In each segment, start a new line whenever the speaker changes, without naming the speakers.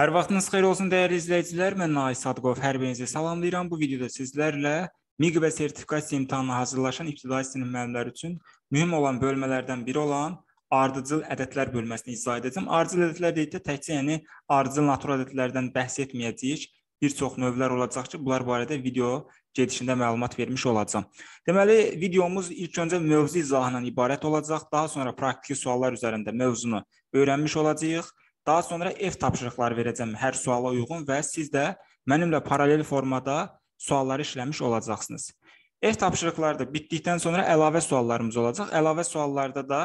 Hər vaxtınız xeyir olsun dəyərli izləyicilər. Mən Nay Sadqov hər birinizi salamlayıram. Bu videoda sizlərlə MİQ və sertifikasiya imtahanına hazırlaşan ibtidai sinif müəllimləri üçün mühüm olan bölmələrdən biri olan ardıcıl ədədlər bölməsini izah edəcəm. Ardıcıl ədədlər deyildə təkcə yəni ardıcıl natur ədədlərdən bəhs etməyəcəyik. Bir çox növlər olacaq ki, bunlar barədə video gedişində məlumat vermiş olacağam. Deməli, videomuz ilk öncə mövzu izahından ibarət olacaq. Daha sonra praktiki suallar üzərində mövzunu öyrənmiş olacağıq Daha sonra ev tapşırıqları verəcəm hər suala uyğun və siz də mənimlə paralel formada sualları işləmiş olacaqsınız. Ev tapşırıqları da bitdikdən sonra əlavə suallarımız olacaq. Əlavə suallarda da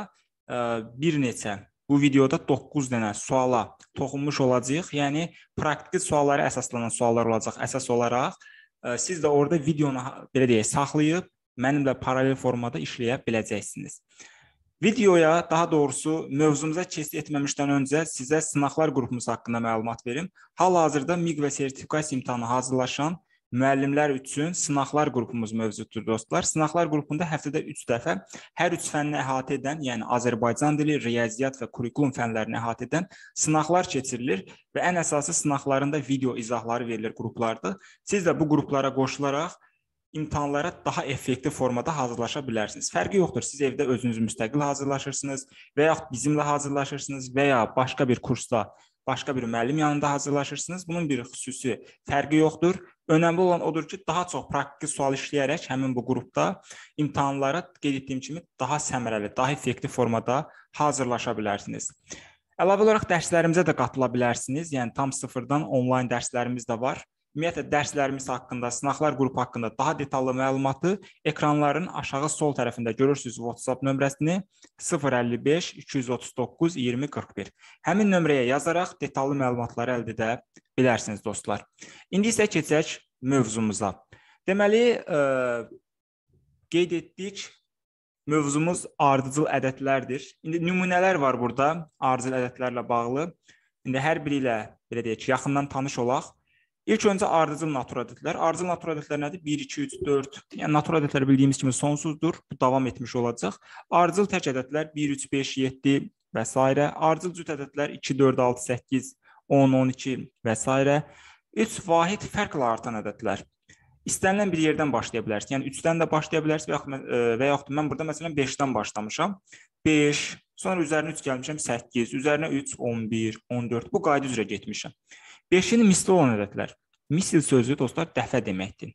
ə, e, bir neçə bu videoda 9 dənə suala toxunmuş olacağıq. Yəni praktiki suallara əsaslanan suallar olacaq əsas olaraq. Ə, e, siz də orada videonu belə deyək saxlayıb mənimlə paralel formada işləyə biləcəksiniz. Videoya, daha doğrusu mövzumuza keçid etməmişdən öncə sizə sınaqlar qrupumuz haqqında məlumat verim. Hal-hazırda MİQ və sertifikasiya imtahanı hazırlaşan müəllimlər üçün sınaqlar qrupumuz mövcuddur dostlar. Sınaqlar qrupunda həftədə 3 dəfə hər üç fənni əhatə edən, yəni Azərbaycan dili, riyaziyyat və kurikulum fənlərini əhatə edən sınaqlar keçirilir və ən əsası sınaqlarında video izahları verilir qruplarda. Siz də bu qruplara qoşularaq imtahanlara daha effektiv formada hazırlaşa bilərsiniz. Fərqi yoxdur. Siz evdə özünüz müstəqil hazırlaşırsınız və yaxud bizimlə hazırlaşırsınız və ya başqa bir kursda, başqa bir müəllim yanında hazırlaşırsınız. Bunun bir xüsusi fərqi yoxdur. Önəmli olan odur ki, daha çox praktiki sual işləyərək həmin bu qrupda imtahanlara qeyd etdiyim kimi daha səmərəli, daha effektiv formada hazırlaşa bilərsiniz. Əlavə olaraq dərslərimizə də qatıla bilərsiniz. Yəni tam sıfırdan onlayn dərslərimiz də var ümumiyyətlə dərslərimiz haqqında, sınaqlar qrupu haqqında daha detallı məlumatı ekranların aşağı sol tərəfində görürsüz WhatsApp nömrəsini 055 239 2041. Həmin nömrəyə yazaraq detallı məlumatları əldə edə bilərsiniz dostlar. İndi isə keçək mövzumuza. Deməli, ə, e, qeyd etdik Mövzumuz ardıcıl ədədlərdir. İndi nümunələr var burada ardıcıl ədədlərlə bağlı. İndi hər biri ilə belə deyək ki, yaxından tanış olaq. İlk öncə ardıcıl natura ədədlər. Ardıcıl natura ədədlər nədir? 1 2 3 4. Yəni natura ədədlər bildiyimiz kimi sonsuzdur. Bu davam etmiş olacaq. Ardıcıl tək ədədlər 1 3 5 7 və s. Ardıcıl cüt ədədlər 2 4 6 8 10 12 və s. 3 vahid fərqlə artan ədədlər. İstənilən bir yerdən başlaya bilərsən. Yəni 3-dən də başlaya bilərsən və yaxud e, və yaxud mən burada məsələn 5-dən başlamışam. 5, sonra üzərinə 3 gəlmişəm 8, üzərinə 3 11, 14. Bu qayda üzrə getmişəm. Beşini misli olan öyrətdilər. Misil sözü dostlar dəfə deməkdir.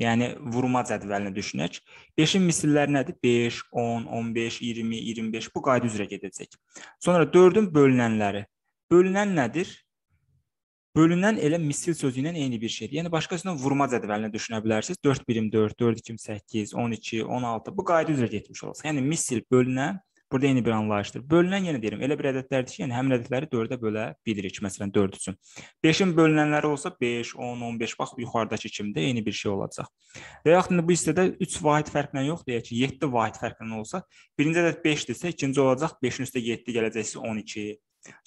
Yəni vurma cədvəlinə düşünək. 5-in misilləri nədir? 5, 10, 15, 20, 25 bu qayda üzrə gedəcək. Sonra 4-ün bölünənləri. Bölünən nədir? Bölünən elə misil sözü ilə eyni bir şeydir. Yəni başqasına vurma cədvəlinə düşünə bilərsiniz. 4 birim 4, 4 2 8, 12, 16 bu qayda üzrə getmiş olacaq. Yəni misil bölünən Burada yeni bir anlayışdır. Bölünən yenə deyirəm, elə bir ədədlərdir ki, yəni həmin ədədləri 4-ə bölə bilirik, məsələn 4 üçün. 5-in bölünənləri olsa 5, 10, 15 bax yuxarıdakı kimi də eyni bir şey olacaq. Və yaxud da bu hissədə 3 vahid fərqlə yox, deyək ki, 7 vahid fərqlə olsa, birinci ədəd 5-dirsə, ikinci olacaq 5-in üstə 7 gələcəksiz 12.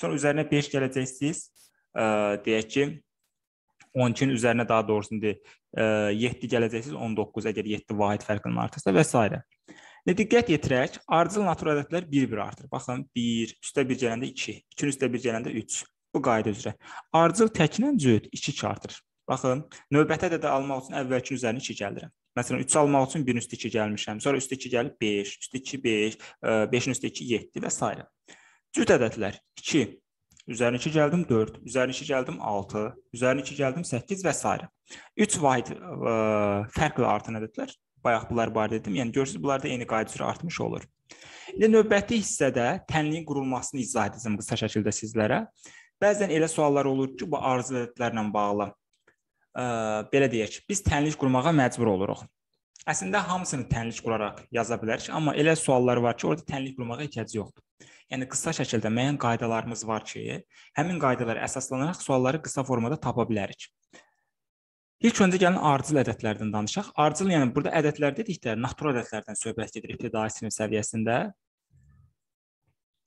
Sonra üzərinə 5 gələcəksiz, deyək ki, 12-nin üzərinə daha doğrusu indi 7 gələcəksiz 19 əgər 7 vahid fərqinin artırsa və s. Və diqqət yetirək, ardıcıl natural ədədlər bir-bir artır. Baxın, 1 üstə 1 gələndə 2, 2 üstə 1 gələndə 3. Bu qayda üzrə. Ardıcıl təklə cüt 2-2 artır. Baxın, növbəti ədədi almaq üçün əvvəlkin üzərinə 2 gəlirəm. Məsələn, 3 almaq üçün 1-in üstü 2 gəlmişəm. Sonra üstü 2 gəlib 5, üstü 2 5, 5-in üstü 2 7 və s. Cüt ədədlər 2, üzərinə 2 gəldim 4, üzərinə 2 gəldim 6, üzərinə 2 gəldim 8 və s. 3 vahid ə, e, fərqli artan ədədlər bayaq bunlar barədə dedim. Yəni görürsüz, bunlarda eyni qayda üzrə artmış olur. İndi növbəti hissədə tənliyin qurulmasını izah edəcəm qısa şəkildə sizlərə. Bəzən elə suallar olur ki, bu arzu ədədlərlə bağlı. Ə, belə deyək, biz tənlik qurmağa məcbur oluruq. Əslində hamısını tənlik quraraq yaza bilərik, amma elə suallar var ki, orada tənlik qurmağa ehtiyac yoxdur. Yəni qısa şəkildə müəyyən qaydalarımız var ki, həmin qaydalara əsaslanaraq sualları qısa formada tapa bilərik. İlk öncə gəlin ardıcıl ədədlərdən danışaq. Ardıcıl, yəni burada ədədlər dedikdə natural ədədlərdən söhbət gedir ibtidai sinif səviyyəsində.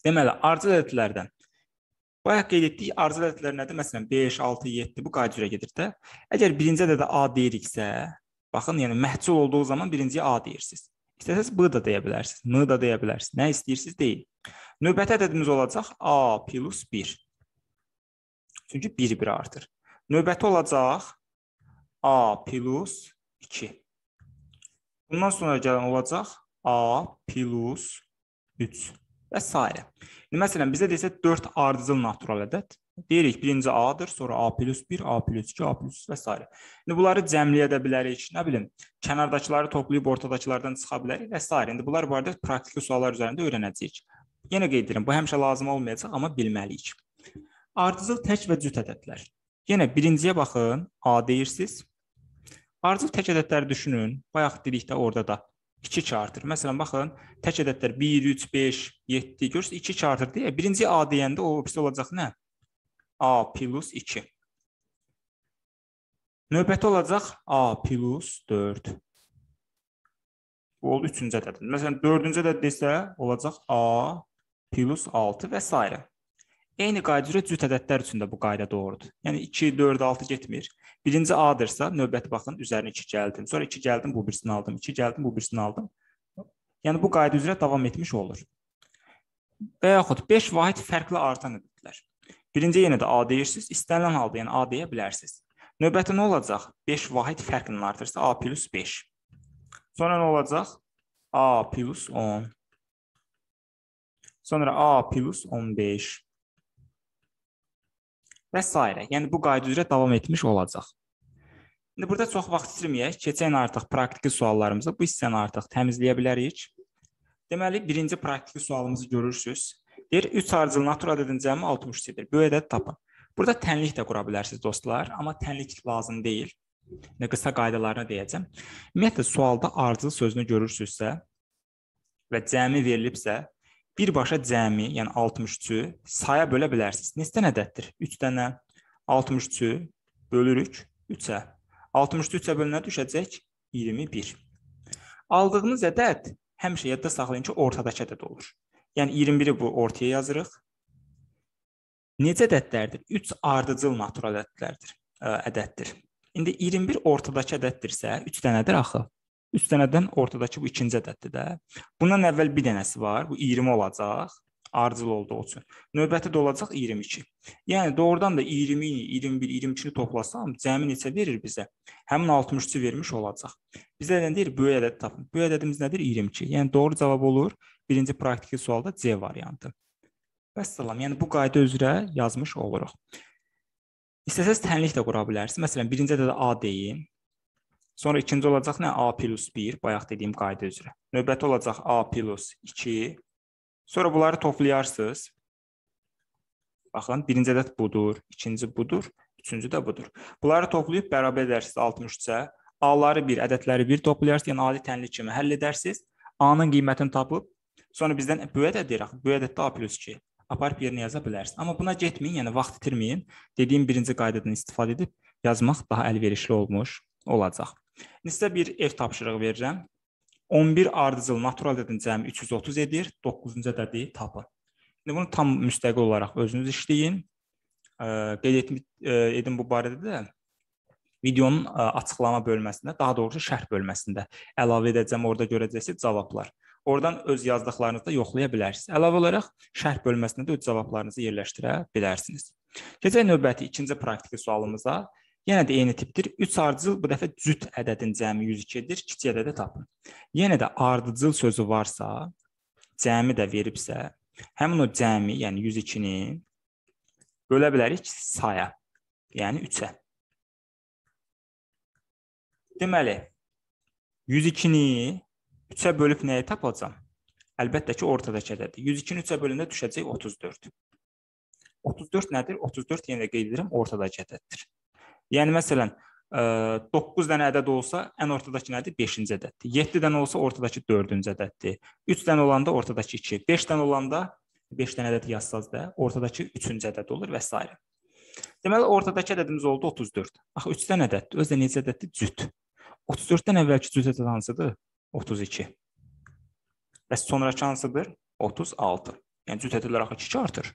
Deməli, ardıcıl ədədlərdən. Bayaq qeyd etdik, ardıcıl ədədlər nədir? Məsələn, 5, 6, 7 bu qayda üzrə gedir də. Əgər birinci ədədə A deyiriksə, baxın, yəni məhcul olduğu zaman birinciyə A deyirsiniz. İstəsəz B da deyə bilərsiniz, N da deyə bilərsiniz. Nə istəyirsiniz deyin. Növbəti ədədimiz olacaq A plus 1. Çünki 1 bir artır. Növbəti olacaq A plus 2. Bundan sonra gələn olacaq A plus 3 və s. İndi, məsələn, bizə desə 4 ardıcıl natural ədəd. Deyirik, birinci A-dır, sonra A plus 1, A plus 2, A plus 3 və s. İndi bunları cəmliyə edə bilərik, nə bilim, kənardakıları toplayıb ortadakılardan çıxa bilərik və s. İndi bunlar barədə praktiki suallar üzərində öyrənəcəyik. Yenə qeyd edirəm, bu həmişə lazım olmayacaq, amma bilməliyik. Ardıcıl tək və cüt ədədlər. Yenə birinciyə baxın, A deyirsiz. Artıq tək ədədləri düşünün. Bayaq dedikdə orada da 2-2 artır. Məsələn, baxın, tək ədədlər 1, 3, 5, 7, görürsünüz, 2-2 artır deyə. Birinci A deyəndə o birisi olacaq nə? A plus 2. Növbəti olacaq A plus 4. Bu oldu üçüncü ədəddir. Məsələn, dördüncü ədəd desə, olacaq A plus 6 və s. Eyni qayda üzrə cüt ədədlər üçün də bu qayda doğrudur. Yəni 2, 4, 6 getmir. Birinci A-dırsa, növbəti baxın üzərinə 2 gəldim. Sonra 2 gəldim, bu birisini aldım. 2 gəldim, bu birisini aldım. Yəni bu qayda üzrə davam etmiş olur. Və yaxud 5 vahid fərqli artan ədədlər. Birinci yenə də A deyirsiniz, istənilən halda, yəni A deyə bilərsiniz. Növbəti nə olacaq? 5 vahid fərqlə artırsa A plus 5. Sonra nə olacaq? A plus 10. Sonra A plus 15 və s. Yəni bu qayda üzrə davam etmiş olacaq. İndi burada çox vaxt itirməyək, keçən artıq praktiki suallarımıza bu hissəni artıq təmizləyə bilərik. Deməli, birinci praktiki sualımızı görürsüz. Deyir 3 arıcıl natura ədədinin cəmi 63-dir. Bu ədədi tapın. Burada tənlik də qura bilərsiniz dostlar, amma tənlik lazım deyil. Nə qısa qaydalarını deyəcəm. Ümumiyyətlə sualda arıcıl sözünü görürsüzsə və cəmi verilibsə, birbaşa cəmi, yəni 63-ü saya bölə bilərsiniz. Neçə dənə ədəddir? 3 dənə 63-ü bölürük 3-ə. 63 3-ə bölünə düşəcək 21. Aldığınız ədəd həmişə yadda saxlayın ki, ortadakı ədəd olur. Yəni 21-i bu ortaya yazırıq. Necə ədədlərdir? 3 ardıcıl natural ədədlərdir, ədəddir. İndi 21 ortadakı ədəddirsə, 3 dənədir axı. 3 dənədən ortadakı bu ikinci ədəddir də. Bundan əvvəl bir dənəsi var, bu 20 olacaq, ardıcıl olduğu üçün. Növbəti də olacaq 22. Yəni doğrudan da 20-ni, 21, 22-ni toplasam cəmi neçə verir bizə? Həmin 63-ü vermiş olacaq. Bizə nə deyir? Böyük ədəd tapın. Böyük ədədimiz nədir? 22. Yəni doğru cavab olur birinci praktiki sualda C variantı. Vəssalam. Yəni bu qayda üzrə yazmış oluruq. İstəsəz tənlik də qura bilərsiniz. Məsələn, birinci ədədə A deyin, Sonra ikinci olacaq nə? A plus 1, bayaq dediyim qayda üzrə. Növbəti olacaq A plus 2. Sonra bunları toplayarsınız. Baxın, birinci ədəd budur, ikinci budur, üçüncü də budur. Bunları toplayıb bərabər edərsiniz 63-ə. A-ları 1, ədədləri 1 toplayarsınız, yəni adi tənlik kimi həll edərsiniz. A-nın qiymətini tapıb, sonra bizdən böyük ədəd deyir, böyük ədəddə A plus 2 aparıb yerinə yaza bilərsiniz. Amma buna getməyin, yəni vaxt itirməyin. Dediyim birinci qaydadan istifadə edib yazmaq daha əlverişli olmuş olacaq. Sizə bir ev tapşırığı verirəm. 11 ardıcıl natural ədədin cəmi 330 edir. 9-cu ədədi tapın. İndi bunu tam müstəqil olaraq özünüz işləyin. Qeyd etdim, edim bu barədə də videonun açıqlama bölməsində, daha doğrusu şərh bölməsində əlavə edəcəm, orada görəcəksiniz cavablar. Oradan öz yazdıqlarınızı da yoxlaya bilərsiniz. Əlavə olaraq şərh bölməsində də öz cavablarınızı yerləşdirə bilərsiniz. Keçək növbəti ikinci praktiki sualımıza. Yenə də eyni tipdir. 3 ardıcıl bu dəfə cüt ədədin cəmi 102-dir. Kiçik ədədi tapın. Yenə də ardıcıl sözü varsa, cəmi də veribsə, həmin o cəmi, yəni 102-ni bölə bilərik saya, yəni 3-ə. Deməli 102-ni 3-ə bölüb nəyi tapacağam? Əlbəttə ki, ortadakı ədədi. 102-ni 3-ə böləndə düşəcək 34. 34 nədir? 34 yenə də qeyd edirəm, ortadakı ədəddir. Yəni məsələn, 9 e, dənə ədəd olsa, ən ortadakı nədir? 5-ci ədəddir. 7 dənə olsa, ortadakı 4-cü ədəddir. 3 dənə olanda ortadakı 2, 5 dənə olanda 5 dənə ədəd yazsaz da, ortadakı 3-cü ədəd olur və s. Deməli, ortadakı ədədimiz oldu 34. Axı 3 dənə ədəddir. Özdə necə ədəddir? Cüt. 34-dən əvvəlki cüt ədəd hansıdır? 32. Bəs sonrakı hansıdır? 36. Yəni cüt ədədlər axı 2 artır.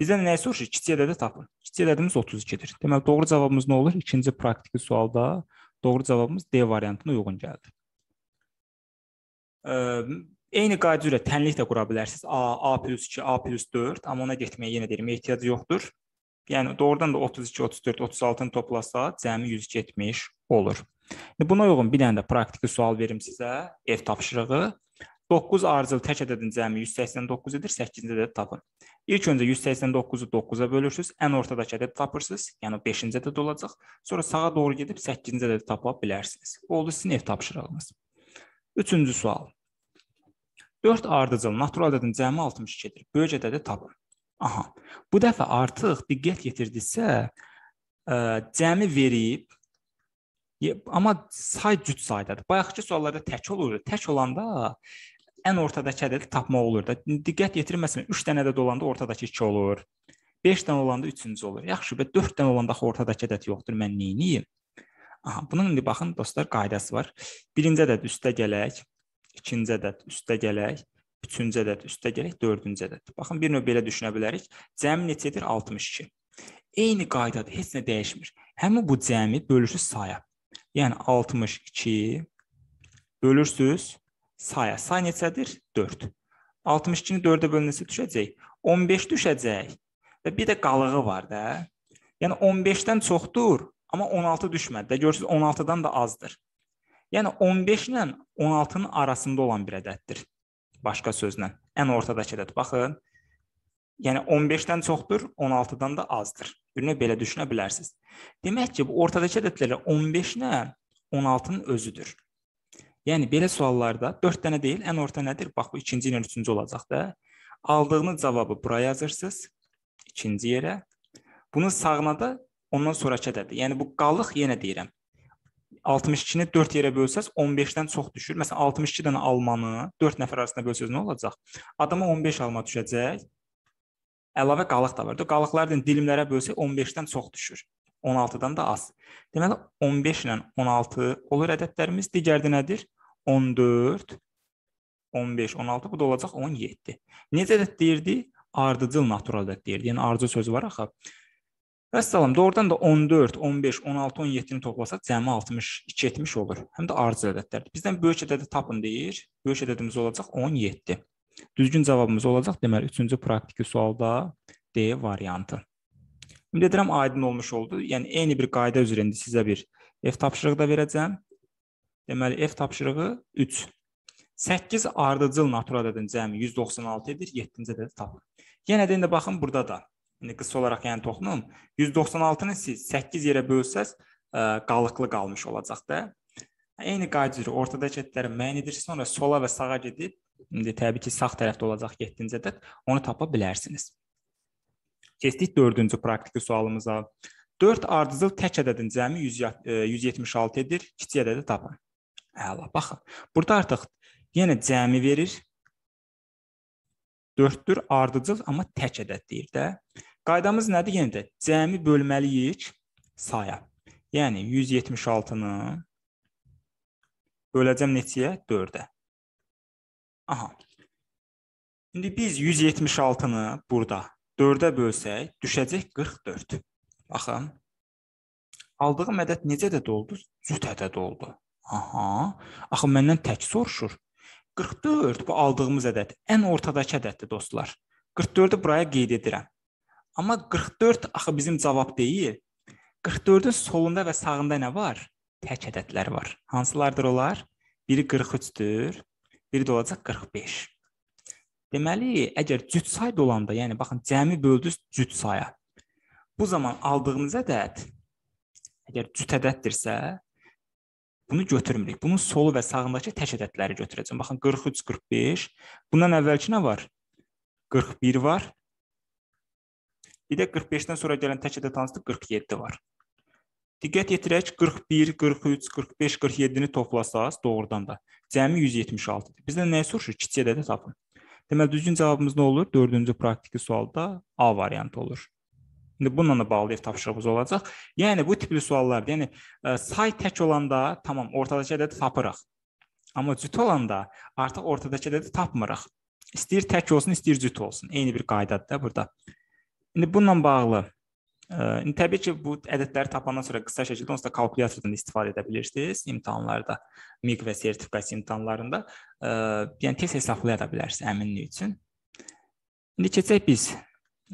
Bizdən nəyi soruşur? Kiçik ədədi tapın. Kiçik ədədimiz 32-dir. Deməli doğru cavabımız nə olur? İkinci praktiki sualda doğru cavabımız D variantına uyğun gəldi. Eyni qayda üzrə tənlik də qura bilərsiniz. A, A+2, A+4, amma ona getməyə yenə deyirəm, ehtiyac yoxdur. Yəni doğrudan da 32, 34, 36-nı toplasa cəmi 170 olur. Buna uyğun bir dənə də praktiki sual verim sizə, ev tapşırığı. 9 arızalı tək ədədin cəmi 189 edir, 8-ci ədədi tapın. İlk öncə 189-u 9-a bölürsüz, ən ortadakı ədədi tapırsınız, yəni 5-ci ədəd olacaq. Sonra sağa doğru gedib 8-ci ədədi tapa bilərsiniz. Oldu sizin ev tapşırığınız. Üçüncü sual. 4 ardıcıl natural ədədin cəmi 62-dir. Böyük ədədi tapın. Aha. Bu dəfə artıq diqqət yetirdisə, e, cəmi verib Amma say cüt saydadır. Bayaqki suallarda tək olurdu. Tək olanda ən ortadakı ədədi tapmaq olur da. Diqqət yetirin məsələn 3 dənə ədəd olanda ortadakı 2 olur. 5 dənə olanda 3-cü olur. Yaxşı, və 4 dənə olanda axı ortadakı ədəd yoxdur. Mən nə edeyim? Aha, bunun indi baxın dostlar qaydası var. Birinci ədəd üstə gələk, ikinci ədəd üstə gələk, üçüncü ədəd üstə gələk, dördüncü ədəd. Baxın bir növ belə düşünə bilərik. Cəmi neçədir? 62. Eyni qaydadır, heç nə dəyişmir. Həmin bu cəmi bölüşü saya. Yəni 62 bölürsüz saya. Say neçədir? 4. 62-ni 4-ə bölünəsə düşəcək. 15 düşəcək. Və bir də qalığı var da. Yəni 15-dən çoxdur, amma 16 düşmədi. Də görürsüz 16-dan da azdır. Yəni 15 ilə 16-nın arasında olan bir ədəddir. Başqa sözlə, ən ortadakı ədəd. Baxın. Yəni 15-dən çoxdur, 16-dan da azdır. Birinə belə düşünə bilərsiniz. Demək ki, bu ortadakı ədədlərə 15 ilə 16-nın özüdür. Yəni belə suallarda 4 dənə deyil, ən orta nədir? Bax bu 2-ci ilə 3-cü olacaq da. Aldığınız cavabı bura yazırsınız, ikinci yerə. Bunun sağına da ondan sonrakı ədəddir. Yəni bu qalıq yenə deyirəm. 62-ni 4 yerə bölsəz 15-dən çox düşür. Məsələn 62 dənə almanı 4 nəfər arasında bölsəz nə olacaq? Adama 15 alma düşəcək. Əlavə qalıq da var. Qalıqları dilimlərə bölsək 15-dən çox düşür. 16-dan da az. Deməli 15 ilə 16 olur ədədlərimiz. Digərdə nədir? 14, 15, 16 bu da olacaq 17. Necə ədəd deyirdi? Ardıcıl natural ədəd deyirdi. Yəni ardıcıl sözü var axı. Vəssalam, doğrudan da 14, 15, 16, 17-ni toplasaq cəmi 62, 70 olur. Həm də ardıcıl ədədlərdir. Bizdən böyük ədədi tapın deyir. Böyük ədədimiz olacaq 17. Düzgün cavabımız olacaq deməli 3-cü praktiki sualda D variantı. Ümid edirəm aydın olmuş oldu. Yəni eyni bir qayda üzrə indi sizə bir F tapşırığı da verəcəm. Deməli F tapşırığı 3. 8 ardıcıl natural ədədin cəmi 196 edir, 7-ci ədədi tapın. Yenə də indi baxın burada da. İndi qısa olaraq yəni toxunum. 196-nı siz 8 yerə bölsəz, ə, qalıqlı qalmış olacaq da. Eyni qayda üzrə ortadakı ədədləri müəyyən edirsiniz, sonra sola və sağa gedib, indi təbii ki, sağ tərəfdə olacaq 7-ci ədəd, onu tapa bilərsiniz. Keçdik 4-cü praktiki sualımıza. 4 ardıcıl tək ədədin cəmi 176 edir. Kiçik ədədi tapın. Əla, baxın. Burada artıq yenə cəmi verir. 4-dür ardıcıl, amma tək ədəd deyir də. Qaydamız nədir? Yenə də cəmi bölməliyik saya. Yəni 176-nı böləcəm neçəyə? 4-ə. Aha. İndi biz 176-nı burada 4-ə bölsək, düşəcək 44. Baxın. Aldığı mədəd necə də doldu? Cütə də doldu. Aha. Axı məndən tək soruşur. 44 bu aldığımız ədəd. Ən ortadakı ədəddir dostlar. 44-ü buraya qeyd edirəm. Amma 44 axı bizim cavab deyil. 44-ün solunda və sağında nə var? Tək ədədlər var. Hansılardır onlar? Biri 43-dür, biri də olacaq 45. Deməli, əgər cüt say dolanda, yəni baxın, cəmi böldünüz cüt saya. Bu zaman aldığınız ədəd əgər cüt ədəddirsə, bunu götürmürük. Bunun solu və sağındakı tək ədədləri götürəcəm. Baxın, 43, 45. Bundan əvvəlki nə var? 41 var. Bir də 45-dən sonra gələn tək ədəd hansıdır? 47 var. Diqqət yetirək, 41, 43, 45, 47-ni toplasaz, doğrudan da cəmi 176-dır. Bizdən nəyi soruşur? Kiçik ədədi tapın. Deməli düzgün cavabımız nə olur? 4-cü praktiki sualda A variantı olur. İndi bununla da bağlı ev tapşırığımız olacaq. Yəni bu tipli suallarda, yəni ə, e, say tək olanda tamam ortadakı ədədi tapırıq. Amma cüt olanda artıq ortadakı ədədi tapmırıq. İstəyir tək olsun, istəyir cüt olsun. Eyni bir qaydadır da burada. İndi bununla bağlı Təbii ki, bu ədədləri tapandan sonra qısa şəkildə onsuz da kalkulyatordan istifadə edə bilirsiniz imtahanlarda, MIQ və sertifikasiya imtahanlarında. Yəni tez hesablaya da bilərsiniz əminlik üçün. İndi keçək biz e,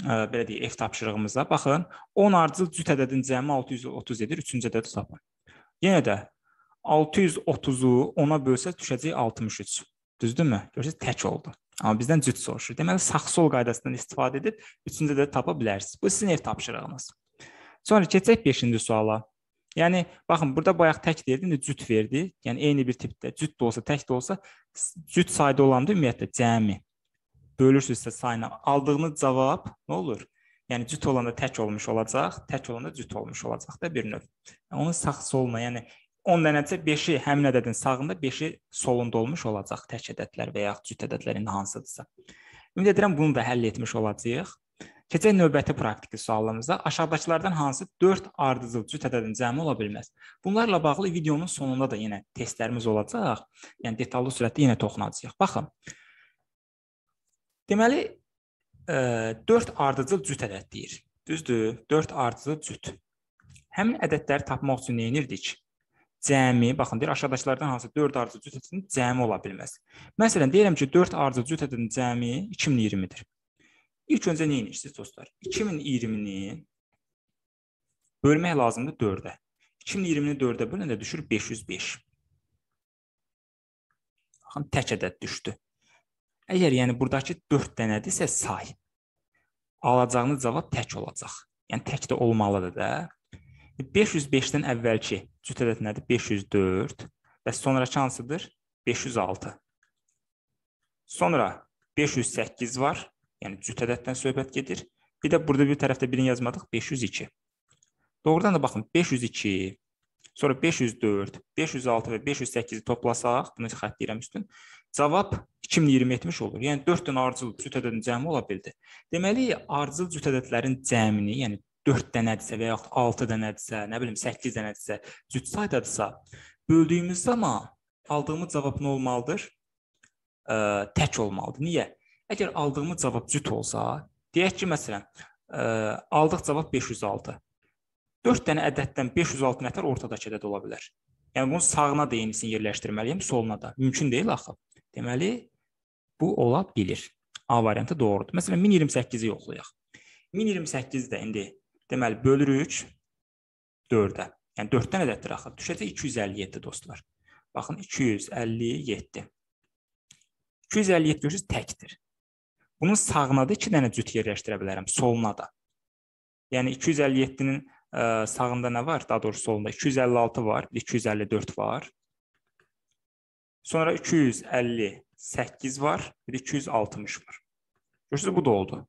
belə deyək F tapşırığımıza. Baxın, 10 ardıcıl cüt ədədin cəmi 630 edir, 3-cü ədədi tapın. Yenə də 630-u 10-a bölsə düşəcək 63. Düzdürmü? Görürsüz, tək oldu. Amma bizdən cüt soruşur. Deməli sağ-sol qaydasından istifadə edib üçüncü də tapa bilərsiniz. Bu sizin ev tapşırığınız. Sonra keçək 5-ci suala. Yəni baxın burada bayaq tək deyildi, indi cüt verdi. Yəni eyni bir tipdə cüt də olsa, tək də olsa cüt sayda olanda ümumiyyətlə cəmi bölürsünüzsə sayına aldığınız cavab nə olur? Yəni cüt olanda tək olmuş olacaq, tək olanda cüt olmuş olacaq da bir növ. Yəni, onun sağ-soluna, yəni 10 dənədirsə 5-i həmin ədədin sağında, 5-i solunda olmuş olacaq tək ədədlər və ya cüt ədədlər indi hansıdırsa. Ümid edirəm bunu da həll etmiş olacağıq. Keçək növbəti praktiki sualımıza. Aşağıdakılardan hansı 4 ardıcıl cüt ədədin cəmi ola bilməz? Bunlarla bağlı videonun sonunda da yenə testlərimiz olacaq. Yəni detallı sürətdə yenə toxunacağıq. Baxın. Deməli 4 e, ardıcıl cüt ədəd deyir. Düzdür? 4 ardıcıl cüt. Həmin ədədləri tapmaq üçün nə edirdik? cəmi, baxın deyir aşağıdakılardan hansı 4 arzu cüt ədədinin cəmi ola bilməz. Məsələn deyirəm ki, 4 arzu cüt ədədinin cəmi 2020-dir. İlk öncə nə edirsiniz dostlar? 2020-ni bölmək lazımdır 4-ə. 2020-ni 4-ə böləndə düşür 505. Baxın tək ədəd düşdü. Əgər yəni burdakı 4 dənədirsə say alacağınız cavab tək olacaq. Yəni tək də olmalıdır da. 505-dən əvvəlki cüt ədəd nədir? 504 və sonrakı hansıdır? 506. Sonra 508 var, yəni cüt ədəddən söhbət gedir. Bir də burada bir tərəfdə birini yazmadıq, 502. Doğrudan da baxın, 502, sonra 504, 506 və 508-i toplasaq, bunu xətt deyirəm üstün, cavab 2020-70 olur. Yəni 4 dənə ardıcıl cüt ədədin cəmi ola bildi. Deməli, ardıcıl cüt ədədlərin cəmini, yəni 4 dənədirsə və yaxud 6 dənədirsə, nə bilim 8 dənədirsə, cüt saydadırsa, böldüyümüz zaman aldığımız cavab nə olmalıdır? Ə, tək olmalıdır. Niyə? Əgər aldığımız cavab cüt olsa, deyək ki, məsələn, ə, aldıq cavab 506. 4 dənə ədəddən 506 nətər ortadakı ədəd ola bilər. Yəni bunu sağına da yenisini yerləşdirməliyəm, soluna da. Mümkün deyil axı. Deməli bu ola bilir. A variantı doğrudur. Məsələn 1028-i yoxlayaq. 1028 də indi Deməli, bölürük 4-ə. Yəni, 4-dən ədəddir axı. Düşəcək 257, dostlar. Baxın, 257. 257 görürsünüz, təkdir. Bunun sağına da 2 dənə cüt yerləşdirə bilərəm, soluna da. Yəni, 257-nin e, sağında nə var? Daha doğrusu solunda 256 var, 254 var. Sonra 258 var, bir də 260 var. Görürsünüz, bu da oldu.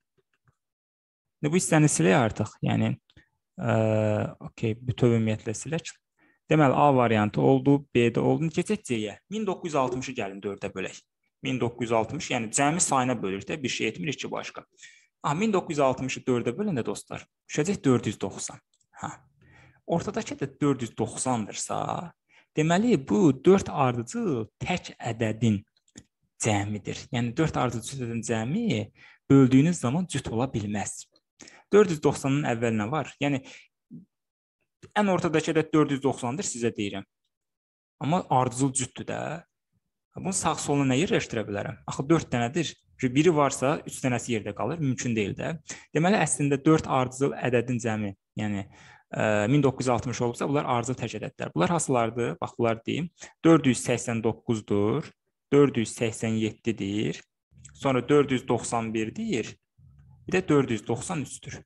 İndi bu hissəni silək artıq. Yəni ə, okey, bütöv ümumiyyətlə silək. Deməli A variantı oldu, B-də oldu. Keçək C-yə. 1960-ı gəlin 4-ə bölək. 1960, yəni cəmi sayına bölürük də, bir şey etmirik ki başqa. A 1960-ı 4-ə böləndə dostlar, düşəcək 490. Hə. Ortadakı da 490-dırsa, deməli bu 4 ardıcıl tək ədədin cəmidir. Yəni 4 ardıcıl ədədin cəmi böldüyünüz zaman cüt ola bilməz. 490-dan əvvəl nə var? Yəni ən ortadakı ədəd 490-dır sizə deyirəm. Amma ardıcıl cütdür də. Bunu sağ-sola nə yerləşdirə bilərəm? Axı 4 dənədir. Biri varsa 3 dənəsi yerdə qalır, mümkün deyil də. Deməli əslində 4 ardıcıl ədədin cəmi, yəni 1960 e, olubsa, bunlar ardıcıl tək ədədlər. Bunlar hansılardır? Bax bunlar deyim. 489-dur, 487-dir, sonra 491-dir, bir də 493-dür.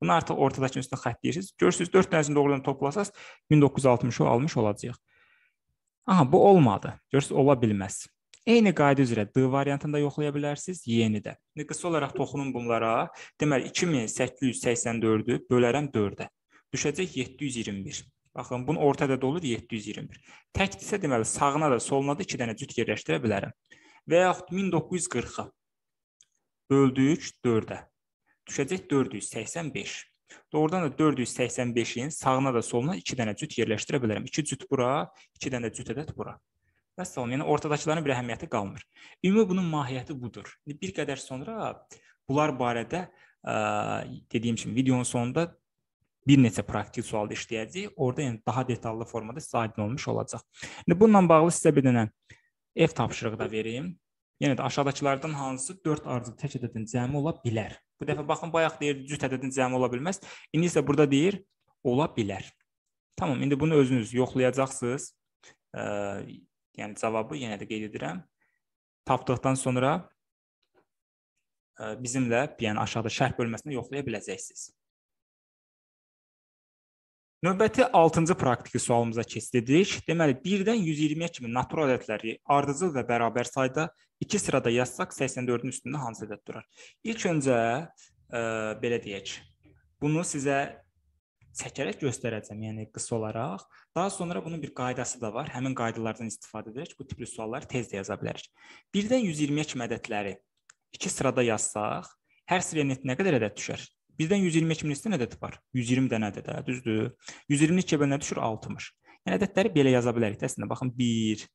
Bunu artıq ortadakının üstünə xətt deyirsiniz. Görürsünüz 4 dənəsini doğrudan toplasaz 1960-ı almış olacağıq. Aha bu olmadı. Görürsüz ola bilməz. Eyni qayda üzrə D variantını da yoxlaya bilərsiniz, Y-ni də. İndi qısa olaraq toxunun bunlara. Deməli 2884-ü bölərəm 4-ə. Düşəcək 721. Baxın, bunun orta ədədi olur 721. Təkdirsə deməli sağına da, soluna da 2 dənə cüt yerləşdirə bilərəm. Və yaxud 1940-ı böldük 4-ə. Düşəcək 485. Doğrudan da 485-in sağına da soluna 2 dənə cüt yerləşdirə bilərəm. 2 cüt bura, 2 dənə cüt ədəd bura. Vəssalam, yəni ortadakıların bir əhəmiyyəti qalmır. Ümumi bunun mahiyyəti budur. Bir qədər sonra bunlar barədə ə, dediyim kimi videonun sonunda bir neçə praktik sualda işləyəcəyik. Orda yəni daha detallı formada sizə aydın olmuş olacaq. İndi bununla bağlı sizə bir dənə ev tapşırığı da verim. Yenə yəni də aşağıdakılardan hansı 4 arzu tək ədədin cəmi ola bilər? Bu dəfə baxın, bayaq deyirdi cüt ədədin cəmi ola bilməz. İndi isə burada deyir ola bilər. Tamam, indi bunu özünüz yoxlayacaqsınız. E, yəni cavabı yenə də qeyd edirəm. Tapdıqdan sonra e, bizimlə, yəni aşağıda şərh bölməsində yoxlaya biləcəksiniz. Növbəti 6-cı praktiki sualımıza keçdik. Deməli, 1-dən 120-yə kimi natural ədədləri ardıcıl və bərabər sayda İki sırada yazsaq 84-ün üstündə hansı ədəd durar? İlk öncə ə, e, belə deyək. Bunu sizə çəkərək göstərəcəm, yəni qısa olaraq. Daha sonra bunun bir qaydası da var. Həmin qaydalardan istifadə edərək bu tipli sualları tez də yaza bilərik. 1-dən 120-yə kimi ədədləri iki sırada yazsaq, hər sıraya net nə qədər ədəd düşər? 1-dən 120-yə kimi neçə ədəd var? 120 dənə ədəd, hə, düzdür? 120-ni 2-yə bölənə düşür 60. Yəni ədədləri belə yaza bilərik də əslində. Baxın 1,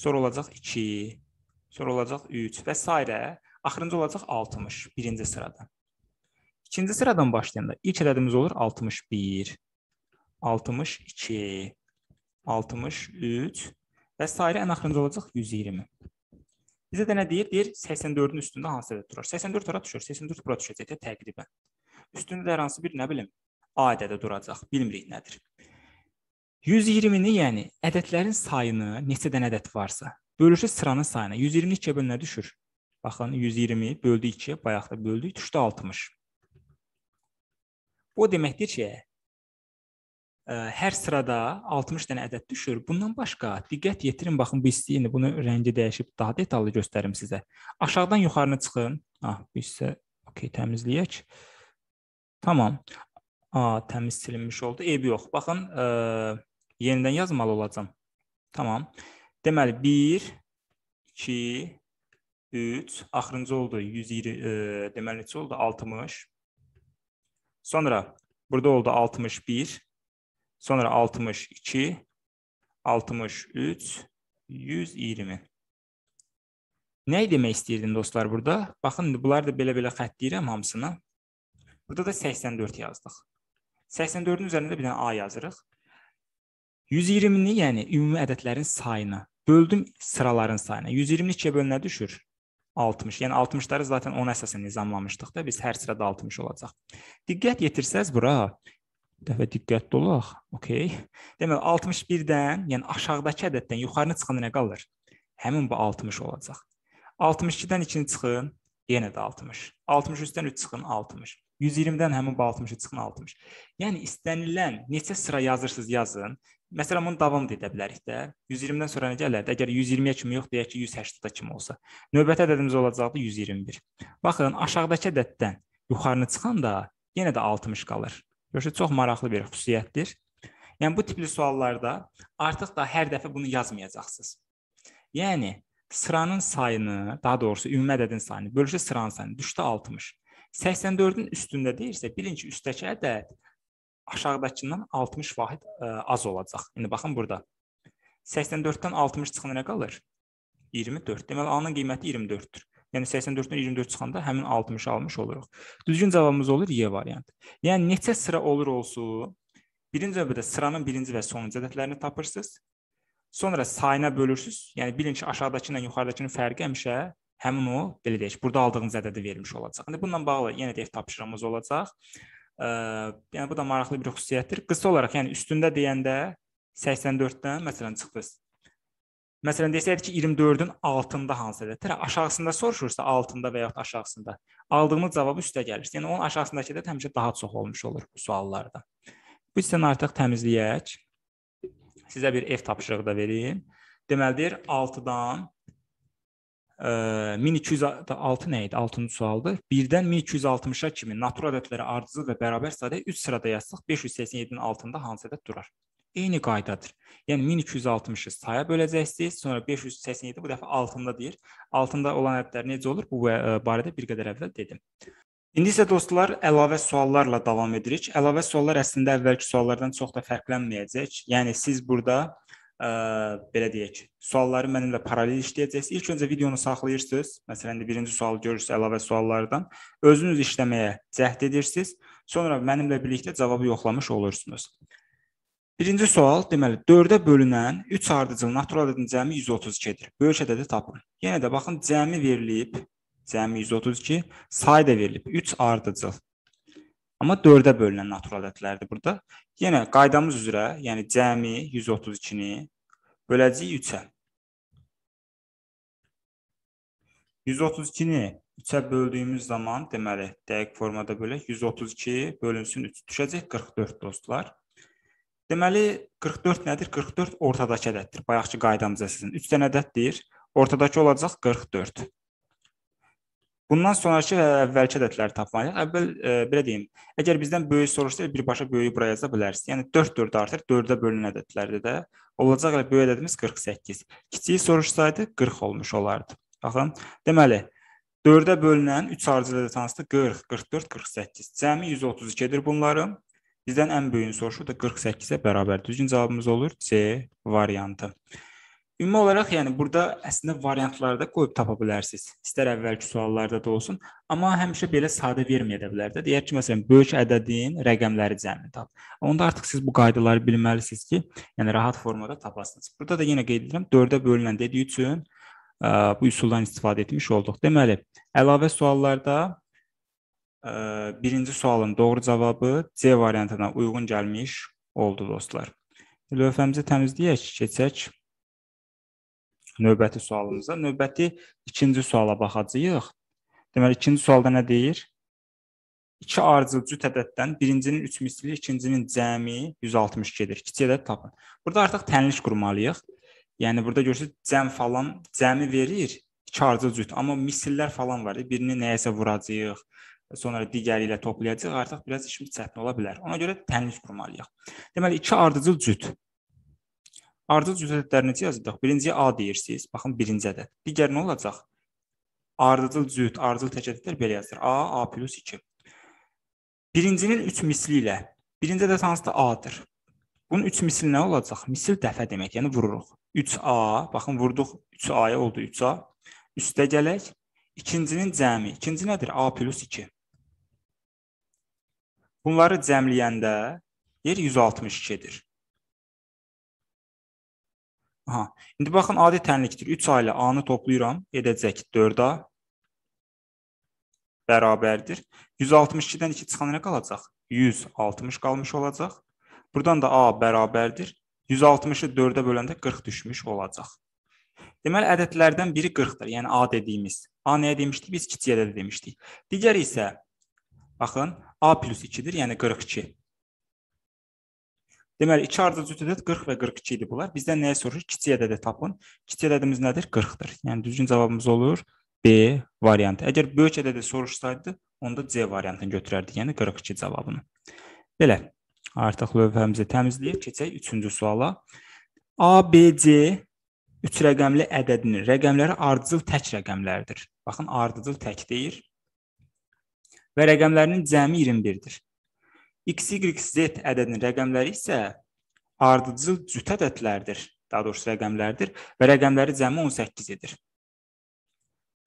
sonra olacaq 2, sonra olacaq 3 və s. Axırıncı olacaq 60 birinci sırada. İkinci sıradan başlayanda ilk ədədimiz olur 61, 62, 63 və s. ən axırıncı olacaq 120. Bizə də nə deyir? Deyir 84-ün üstündə hansı ədəd durar? 84 ora düşür, 84 bura düşəcək təqribən. Üstündə də hər hansı bir nə bilim A ədədi duracaq, bilmirik nədir. 120-ni, yəni ədədlərin sayını, neçə dənə ədəd varsa, Bölüşü sıranın sayına. 120 2-yə bölünə düşür. Baxın, 120 böldü 2-yə, bayaq da böldük, düşdü 60. Bu deməkdir ki, ə, e, hər sırada 60 dənə ədəd düşür. Bundan başqa diqqət yetirin, baxın bu hissi indi bunu rəngi dəyişib daha detallı göstərim sizə. Aşağıdan yuxarına çıxın. Ah, bu hissə okey təmizləyək. Tamam. A, təmiz silinmiş oldu. Eybi yox. Baxın, ə, e, yenidən yazmalı olacam. Tamam. Deməli 1 2 3 axırıncı oldu 120 e, deməli neçə oldu 60. Sonra burada oldu 61. Sonra 62 63 120. Nə demək istəyirdim dostlar burada? Baxın indi bunları da belə-belə xətt deyirəm hamısını. Burada da 84 yazdıq. 84-ün üzərində bir dənə A yazırıq. 120-ni, yəni ümumi ədədlərin sayına böldüm sıraların sayına. 120-ni 2-yə böl nə düşür? 60. Yəni 60-ları zaten 10 əsasən nizamlamışdıq da, biz hər sırada 60 olacaq. Diqqət yetirsəz bura, dəfə diqqətli olaq. Okay. Deməli 61-dən, yəni aşağıdakı ədəddən yuxarını çıxanda nə qalır? Həmin bu 60 olacaq. 62-dən 2-ni çıxın, yenə də 60. 63-dən 3 çıxın, 60. 120-dən həmin bu 60-ı çıxın 60. Yəni istənilən neçə sıra yazırsınız yazın, Məsələn, bunu davam da edə bilərik də. 120-dən sonra nə gələrdi? Əgər 120-yə kimi yox, deyək ki, 180-ə kimi olsa. Növbəti ədədimiz olacaqdı 121. Baxın, aşağıdakı ədəddən yuxarını çıxanda yenə də 60 qalır. Görürsüz, çox maraqlı bir xüsusiyyətdir. Yəni bu tipli suallarda artıq da hər dəfə bunu yazmayacaqsınız. Yəni sıranın sayını, daha doğrusu ümumi ədədin sayını bölüşə sıranın sayını düşdü 60. 84-ün üstündə deyirsə, bilin ki, üstdəki ədəd aşağıdakından 60 vahid ə, e, az olacaq. İndi baxın burada. 84-dən 60 çıxanda nə qalır? 24. Deməli A-nın qiyməti 24-dür. Yəni 84-dən 24 çıxanda həmin 60-ı almış oluruq. Düzgün cavabımız olur Y variantı. Yəni neçə sıra olur olsun, birinci növbədə sıranın birinci və sonuncu ədədlərini tapırsınız. Sonra sayına bölürsüz. Yəni bilin ki, aşağıdakı ilə yuxarıdakının fərqi həmişə həmin o, belə deyək, burada aldığınız ədədi vermiş olacaq. İndi bununla bağlı yenə də ev tapşırığımız olacaq yəni bu da maraqlı bir xüsusiyyətdir. Qısa olaraq, yəni üstündə deyəndə 84-dən məsələn çıxdınız. Məsələn desəydik ki, 24-ün altında hansı ədəddir? Aşağısında soruşursa, altında və ya aşağısında. Aldığınız cavabı üstə gəlir. Yəni onun aşağısındakı ədəd həmişə daha çox olmuş olur bu suallarda. Bu hissəni artıq təmizləyək. Sizə bir ev tapşırığı da verim. Deməlidir 6-dan 1206 nə idi? 6-cı sualdır. 1-dən 1260-a kimi natur ədədləri ardıcıl və bərabər sadə 3 sırada yazsaq 587-nin altında hansı ədəd durar? Eyni qaydadır. Yəni 1260-ı saya böləcəksiniz, sonra 587 bu dəfə altında deyir. Altında olan ədədlər necə olur? Bu barədə bir qədər əvvəl dedim. İndi isə dostlar, əlavə suallarla davam edirik. Əlavə suallar əslində əvvəlki suallardan çox da fərqlənməyəcək. Yəni siz burada ə, belə deyək, sualları mənimlə paralel işləyəcəksiniz. İlk öncə videonu saxlayırsınız. Məsələn, birinci sualı görürsüz əlavə suallardan. Özünüz işləməyə cəhd edirsiniz. Sonra mənimlə birlikdə cavabı yoxlamış olursunuz. Birinci sual, deməli 4-ə bölünən 3 ardıcıl natural ədədin cəmi 132-dir. Böyük ədədi tapın. Yenə də baxın, cəmi verilib, cəmi 132, sayı da verilib 3 ardıcıl. Amma 4-ə bölünən natural ədədlərdir burada. Yenə qaydamız üzrə, yəni cəmi 132-ni böləcəyik 3-ə. 132-ni 3-ə böldüyümüz zaman, deməli, dəqiq formada bölək, 132 bölünsün 3 düşəcək 44 dostlar. Deməli, 44 nədir? 44 ortadakı ədəddir. Bayaqki qaydamız əsasən 3 dənə ədəddir. Ortadakı olacaq 44. Bundan sonrakı və əvvəlki ədədləri tapmalıyıq. Əvvəl e, belə deyim, əgər bizdən böyük soruşsa, birbaşa böyüyü bura yaza bilərsiniz. Yəni 4 4 artır, 4-də bölünən ədədlərdir də. Olacaq elə böyük ədədimiz 48. Kiçiyi soruşsaydı 40 olmuş olardı. Baxın, deməli 4-də bölünən 3 harcılı ədəd hansıdır? 40, 44, 48. Cəmi 132-dir bunların. Bizdən ən böyüyünü soruşur da 48-ə bərabər. Düzgün cavabımız olur C variantı. Ümumi olaraq, yəni burada əslində variantlarda qoyub tapa bilərsiniz. İstər əvvəlki suallarda da olsun, amma həmişə belə sadə verməyə də bilər də. Deyək ki, məsələn, böyük ədədin rəqəmləri cəmini tap. Onda artıq siz bu qaydaları bilməlisiniz ki, yəni rahat formada tapasınız. Burada da yenə qeyd edirəm, 4-ə bölünən dediyi üçün ə, bu üsuldan istifadə etmiş olduq. Deməli, əlavə suallarda ə, birinci sualın doğru cavabı C variantına uyğun gəlmiş oldu dostlar. Lövhəmizi təmizləyək, keçək növbəti sualımıza. Növbəti ikinci suala baxacağıq. Deməli ikinci sualda nə deyir? 2 ardıcı ədəddən birincinin 3 misli, ikincinin cəmi 162-dir. İki ədəd tapın. Burada artıq tənlik qurmalıyıq. Yəni burada görürsüz cəm falan cəmi verir 2 ardıcı, amma misillər falan var. Birini nəyəsə vuracağıq, sonra digəri ilə toplayacağıq. Artıq biraz işimiz çətin ola bilər. Ona görə tənlik qurmalıyıq. Deməli 2 ardıcı cüt Ardıc cüzədləri necə yazacaq? Birinciyə A deyirsiniz. Baxın, birinci ədəd. Digər nə olacaq? Ardıcıl cüt, ardıcıl tək ədədlər belə yazılır. A, A plus 2. Birincinin 3 misli ilə. Birinci ədəd hansıdır? A-dır. Bunun 3 misli nə olacaq? Misil dəfə demək, yəni vururuq. 3A, baxın, vurduq 3A-ya oldu 3A. Üstə gələk. İkincinin cəmi. İkinci nədir? A plus 2. Bunları cəmləyəndə yer 162-dir. Aha. İndi baxın adi tənlikdir. 3 ailə A-nı toplayıram, edəcək 4A bərabərdir. 162-dən 2 çıxan nə qalacaq? 160 qalmış olacaq. Buradan da A bərabərdir. 160-ı 4-ə böləndə 40 düşmüş olacaq. Deməli ədədlərdən biri 40-dır, yəni A dediyimiz. A nəyə demişdik? Biz kiçik ədəd demişdik. Digəri isə baxın A + 2-dir, yəni 42. Deməli 2 ardıcıl ədəd 40 və 42 idi bunlar. Bizdən nəyə soruşur? Kiçik ədədi tapın. Kiçik ədədimiz nədir? 40-dır. Yəni düzgün cavabımız olur B variantı. Əgər böyük ədədi soruşsaydı, onda C variantını götürərdik, yəni 42 cavabını. Belə. Artıq lövhəmizi təmizləyib keçək 3-cü suala. ABC 3 rəqəmli ədədinin rəqəmləri ardıcıl tək rəqəmlərdir. Baxın, ardıcıl tək deyir. Və rəqəmlərinin cəmi 21-dir. X, Y, Z ədədinin rəqəmləri isə ardıcıl cüt ədədlərdir, daha doğrusu rəqəmlərdir və rəqəmləri cəmi 18 edir.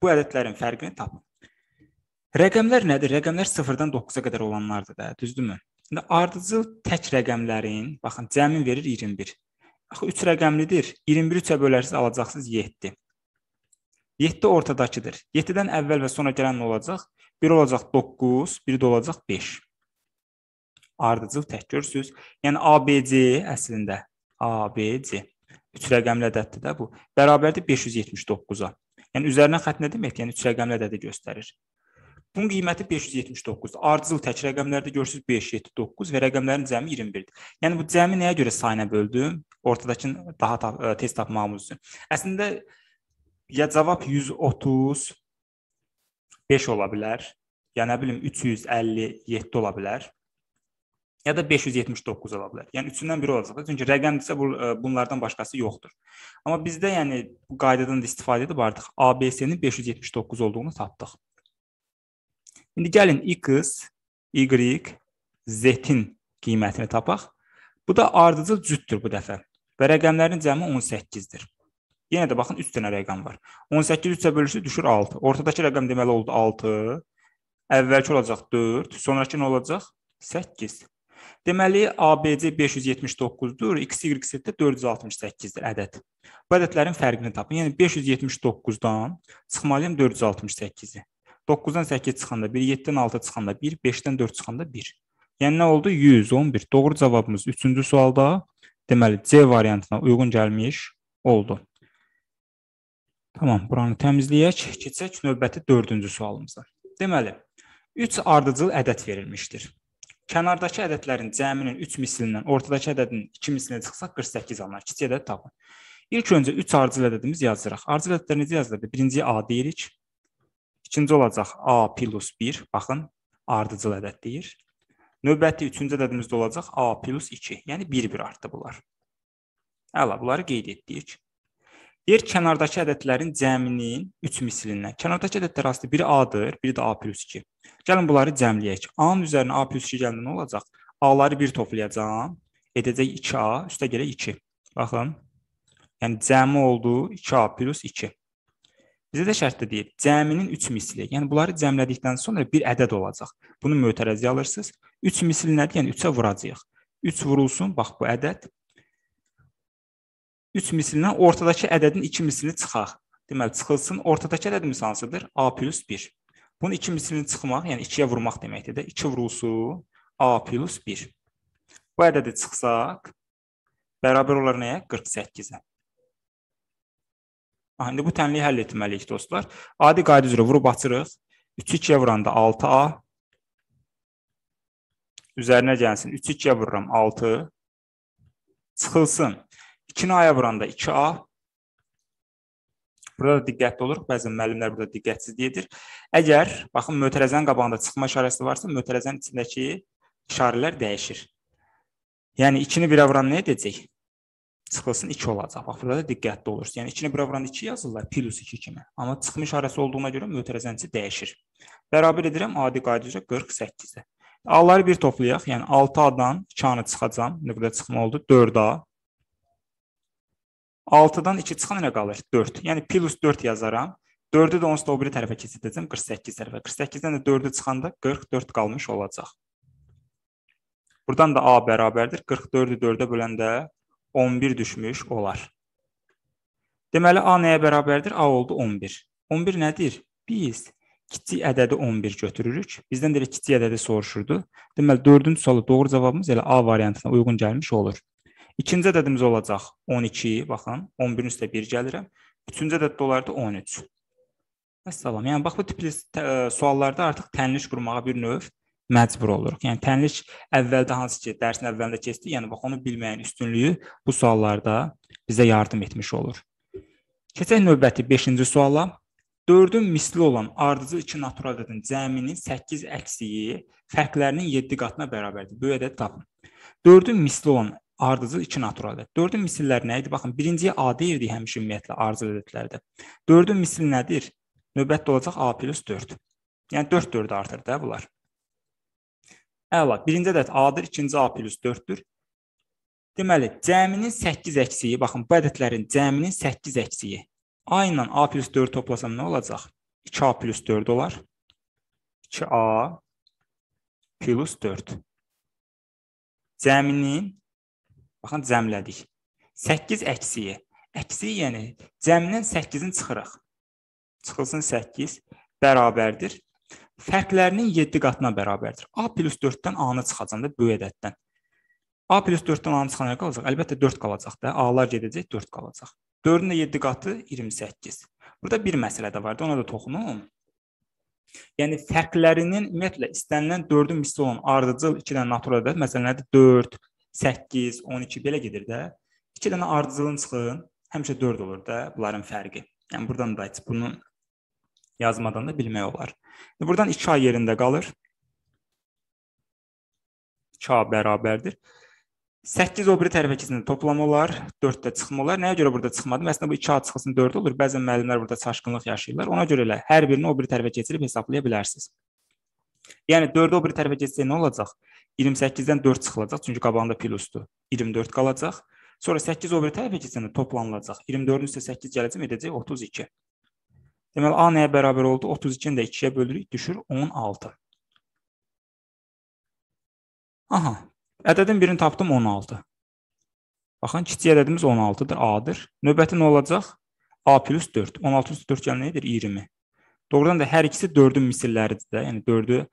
Bu ədədlərin fərqini tapın. Rəqəmlər nədir? Rəqəmlər 0-dan 9-a qədər olanlardır da, düzdürmü? İndi ardıcıl tək rəqəmlərin, baxın, cəmin verir 21. Axı 3 rəqəmlidir. 21-i 3-ə bölərsiniz, alacaqsınız 7. 7 ortadakıdır. 7-dən əvvəl və sonra gələn nə olacaq? 1 olacaq 9, 1 də olacaq 5 ardıcıl tək görürsüz. Yəni ABC əslində ABC üç rəqəmli ədəddir də bu. Bərabərdir 579-a. Yəni üzərinə xətt nə deməkdir? Yəni üç rəqəmli ədədi göstərir. Bunun qiyməti 579-dur. Ardıcıl tək rəqəmlərdə görürsüz 5, 7, 9 və rəqəmlərin cəmi 21-dir. Yəni bu cəmi nəyə görə sayına böldüm? Ortadakını daha ta e, tez tapmağımız üçün. Əslində ya cavab 135 ola bilər, ya nə bilim 357 ola bilər ya da 579 ola bilər. Yəni üçündən biri olacaq. Çünki rəqəmdirsə bu e, bunlardan başqası yoxdur. Amma bizdə yəni bu qaydadan da istifadə edib artıq ABC-nin 579 olduğunu tapdıq. İndi gəlin X, Y, Z-in qiymətini tapaq. Bu da ardıcıl cütdür bu dəfə və rəqəmlərin cəmi 18-dir. Yenə də baxın 3 dənə rəqəm var. 18 3-ə bölüşsə düşür 6. Ortadakı rəqəm deməli oldu 6. Əvvəlki olacaq 4, sonrakı nə olacaq? 8. Deməli ABC 579-dur, XYZ-də 468-dir ədəd. Bu ədədlərin fərqini tapın. Yəni 579-dan çıxmalıyam 468-i. 9-dan 8 çıxanda 1, 7-dən 6 çıxanda 1, 5-dən 4 çıxanda 1. Yəni nə oldu? 111. Doğru cavabımız 3-cü sualda deməli C variantına uyğun gəlmiş oldu. Tamam, buranı təmizləyək. Keçək növbəti 4-cü sualımıza. Deməli 3 ardıcıl ədəd verilmişdir. Kənardakı ədədlərin cəminin 3 mislindən ortadakı ədədin 2 mislinə çıxsa 48 alınır. Kiçik ədəd tapın. İlk öncə 3 ardıcıl ədədimizi yazacağıq. Ardıcıl ədədlər necə yazılır? Birinciyə A deyirik. İkinci olacaq A plus 1. Baxın, ardıcıl ədəd deyir. Növbəti 3-cü ədədimiz də olacaq A plus 2. Yəni 1-1 artdı bunlar. Əla, bunları qeyd etdik. Deyir kənardakı ədədlərin cəminin 3 mislindən. Kənardakı ədədlər arasında biri A-dır, biri də A+2. Gəlin bunları cəmləyək. A-nın üzərinə A+2 gələndə nə olacaq? A-ları bir toplayacağam. Edəcək 2A, üstə gələ 2. Baxın. Yəni cəmi oldu 2A+2. Bizə də şərtdə deyib, cəminin 3 misli. Yəni bunları cəmlədikdən sonra bir ədəd olacaq. Bunu mötərəzi alırsınız. 3 misli nədir? Yəni 3-ə vuracağıq. 3 vurulsun, bax bu ədəd 3 mislindən ortadakı ədədin 2 mislini çıxaq. Deməli, çıxılsın. Ortadakı ədədimiz hansıdır? A plus 1. Bunun 2 mislini çıxmaq, yəni 2-yə vurmaq deməkdir də. 2 vurulsun A plus 1. Bu ədədi çıxsaq, bərabər olar nəyə? 48-ə. İndi bu tənliyi həll etməliyik dostlar. Adi qayda üzrə vurub açırıq. 3-ü 2-yə vuranda 6A. Üzərinə gəlsin. 3-ü 2-yə vururam 6. Çıxılsın. 2-ni A-ya vuranda 2A. Burada da diqqətli oluruq. Bəzən müəllimlər burada diqqətsizlik edir. Əgər, baxın, mötərəzənin qabağında çıxma işarəsi varsa, mötərəzənin içindəki işarələr dəyişir. Yəni 2-ni 1-ə vuran nə edəcək? Çıxılsın 2 olacaq. Bax, burada da diqqətli olursunuz. Yəni 2-ni 1-ə vuran 2 yazırlar, plus 2 kimi. Amma çıxma işarəsi olduğuna görə mötərəzənin içi dəyişir. Bərabər edirəm adi qaydacə 48-ə. A-ları bir toplayaq. Yəni 6A-dan 2A-nı çıxacam. Nöqtə çıxma oldu. 4A 6-dan 2 çıxan ilə qalır 4. Yəni plus 4 yazaram. 4-ü də onsuz da o biri tərəfə keçidəcəm 48 tərəfə. 48-dən də 4-ü çıxanda 44 qalmış olacaq. Buradan da A bərabərdir. 44-ü 4-ə böləndə 11 düşmüş olar. Deməli A nəyə bərabərdir? A oldu 11. 11 nədir? Biz kiçik ədədi 11 götürürük. Bizdən də elə kiçik ədədi soruşurdu. Deməli 4-cü sualı doğru cavabımız elə A variantına uyğun gəlmiş olur. İkinci ədədimiz olacaq 12, baxın, 11-in üstə 1 gəlirəm. Üçüncü ədəddə olardı 13. Əssalam. Yəni bax bu tipli suallarda artıq tənliş qurmağa bir növ məcbur oluruq. Yəni tənliş əvvəldə hansı ki, dərsin əvvəlində keçdi, yəni bax onu bilməyin üstünlüyü bu suallarda bizə yardım etmiş olur. Keçək növbəti 5-ci suala. 4-ün misli olan ardıcıl 2 natural ədədin cəminin 8 əksiyi fərqlərinin 7 qatına bərabərdir. Böyük ədəd tapın. 4-ün misli olan ardıcıl 2 naturadır. 4-ün misilləri nə idi? Baxın, birinciyə A deyirdik həmişə ümumiyyətlə ardıcıl ədədlərdə. 4-ün misli nədir? Növbətdə olacaq A plus 4. Yəni 4 4 artır da bunlar. Əla, birinci ədəd A-dır, ikinci A plus 4-dür. Deməli, cəminin 8 əksiyi, baxın, bu ədədlərin cəminin 8 əksiyi. A ilə A plus 4 toplasam nə olacaq? 2A plus 4 olar. 2A plus 4. Cəminin Baxın cəmlədik. 8 əksiyi. Əksiyi yəni cəmdən 8-in çıxırıq. Çıxılsın 8 bərabərdir. Fərqlərinin 7 qatına bərabərdir. A plus 4-dən A-nı çıxacanda böyük ədəddən. A plus 4-dən A-nı çıxana qalacaq. Əlbəttə 4 qalacaq da. A-lar gedəcək, 4 qalacaq. 4-ün də 7 qatı 28. Burada bir məsələ də vardı, ona da toxunum. Yəni fərqlərinin ümumiyyətlə istənilən 4-ün misli olan ardıcıl 2 dənə natural ədəd, məsələn nədir? 4, 8, 12 belə gedir də. 2 dənə ardıcılın çıxın, həmişə 4 olur da bunların fərqi. Yəni burdan da bunu yazmadan da bilmək olar. İndi buradan 2A yerində qalır. 2A bərabərdir. 8 o biri tərəfə ikisini toplama olar, 4 də çıxma olar. Nəyə görə burada çıxmadım? Əslində bu 2A çıxsın 4 olur. Bəzən müəllimlər burada çaşqınlıq yaşayırlar. Ona görə elə hər birini o biri tərəfə keçirib hesablaya bilərsiniz. Yəni 4-ü o biri tərəfə keçsə nə olacaq? 28-dən 4 çıxılacaq, çünki qabağında plusdur. 24 qalacaq. Sonra 8 o bir tərəfə keçəndə toplanılacaq. 24-ün üstə 8 gələcəm edəcək 32. Deməli A nəyə bərabər oldu? 32-ni də 2-yə bölürük, düşür 16. Aha. Ədədin birini tapdım 16. Baxın, kiçik ədədimiz 16-dır, A-dır. Növbəti nə olacaq? A plus 4. 16 üstü 4 gəlir nədir? 20. Doğrudan da hər ikisi 4-ün misilləridir də. Yəni 4-ü e,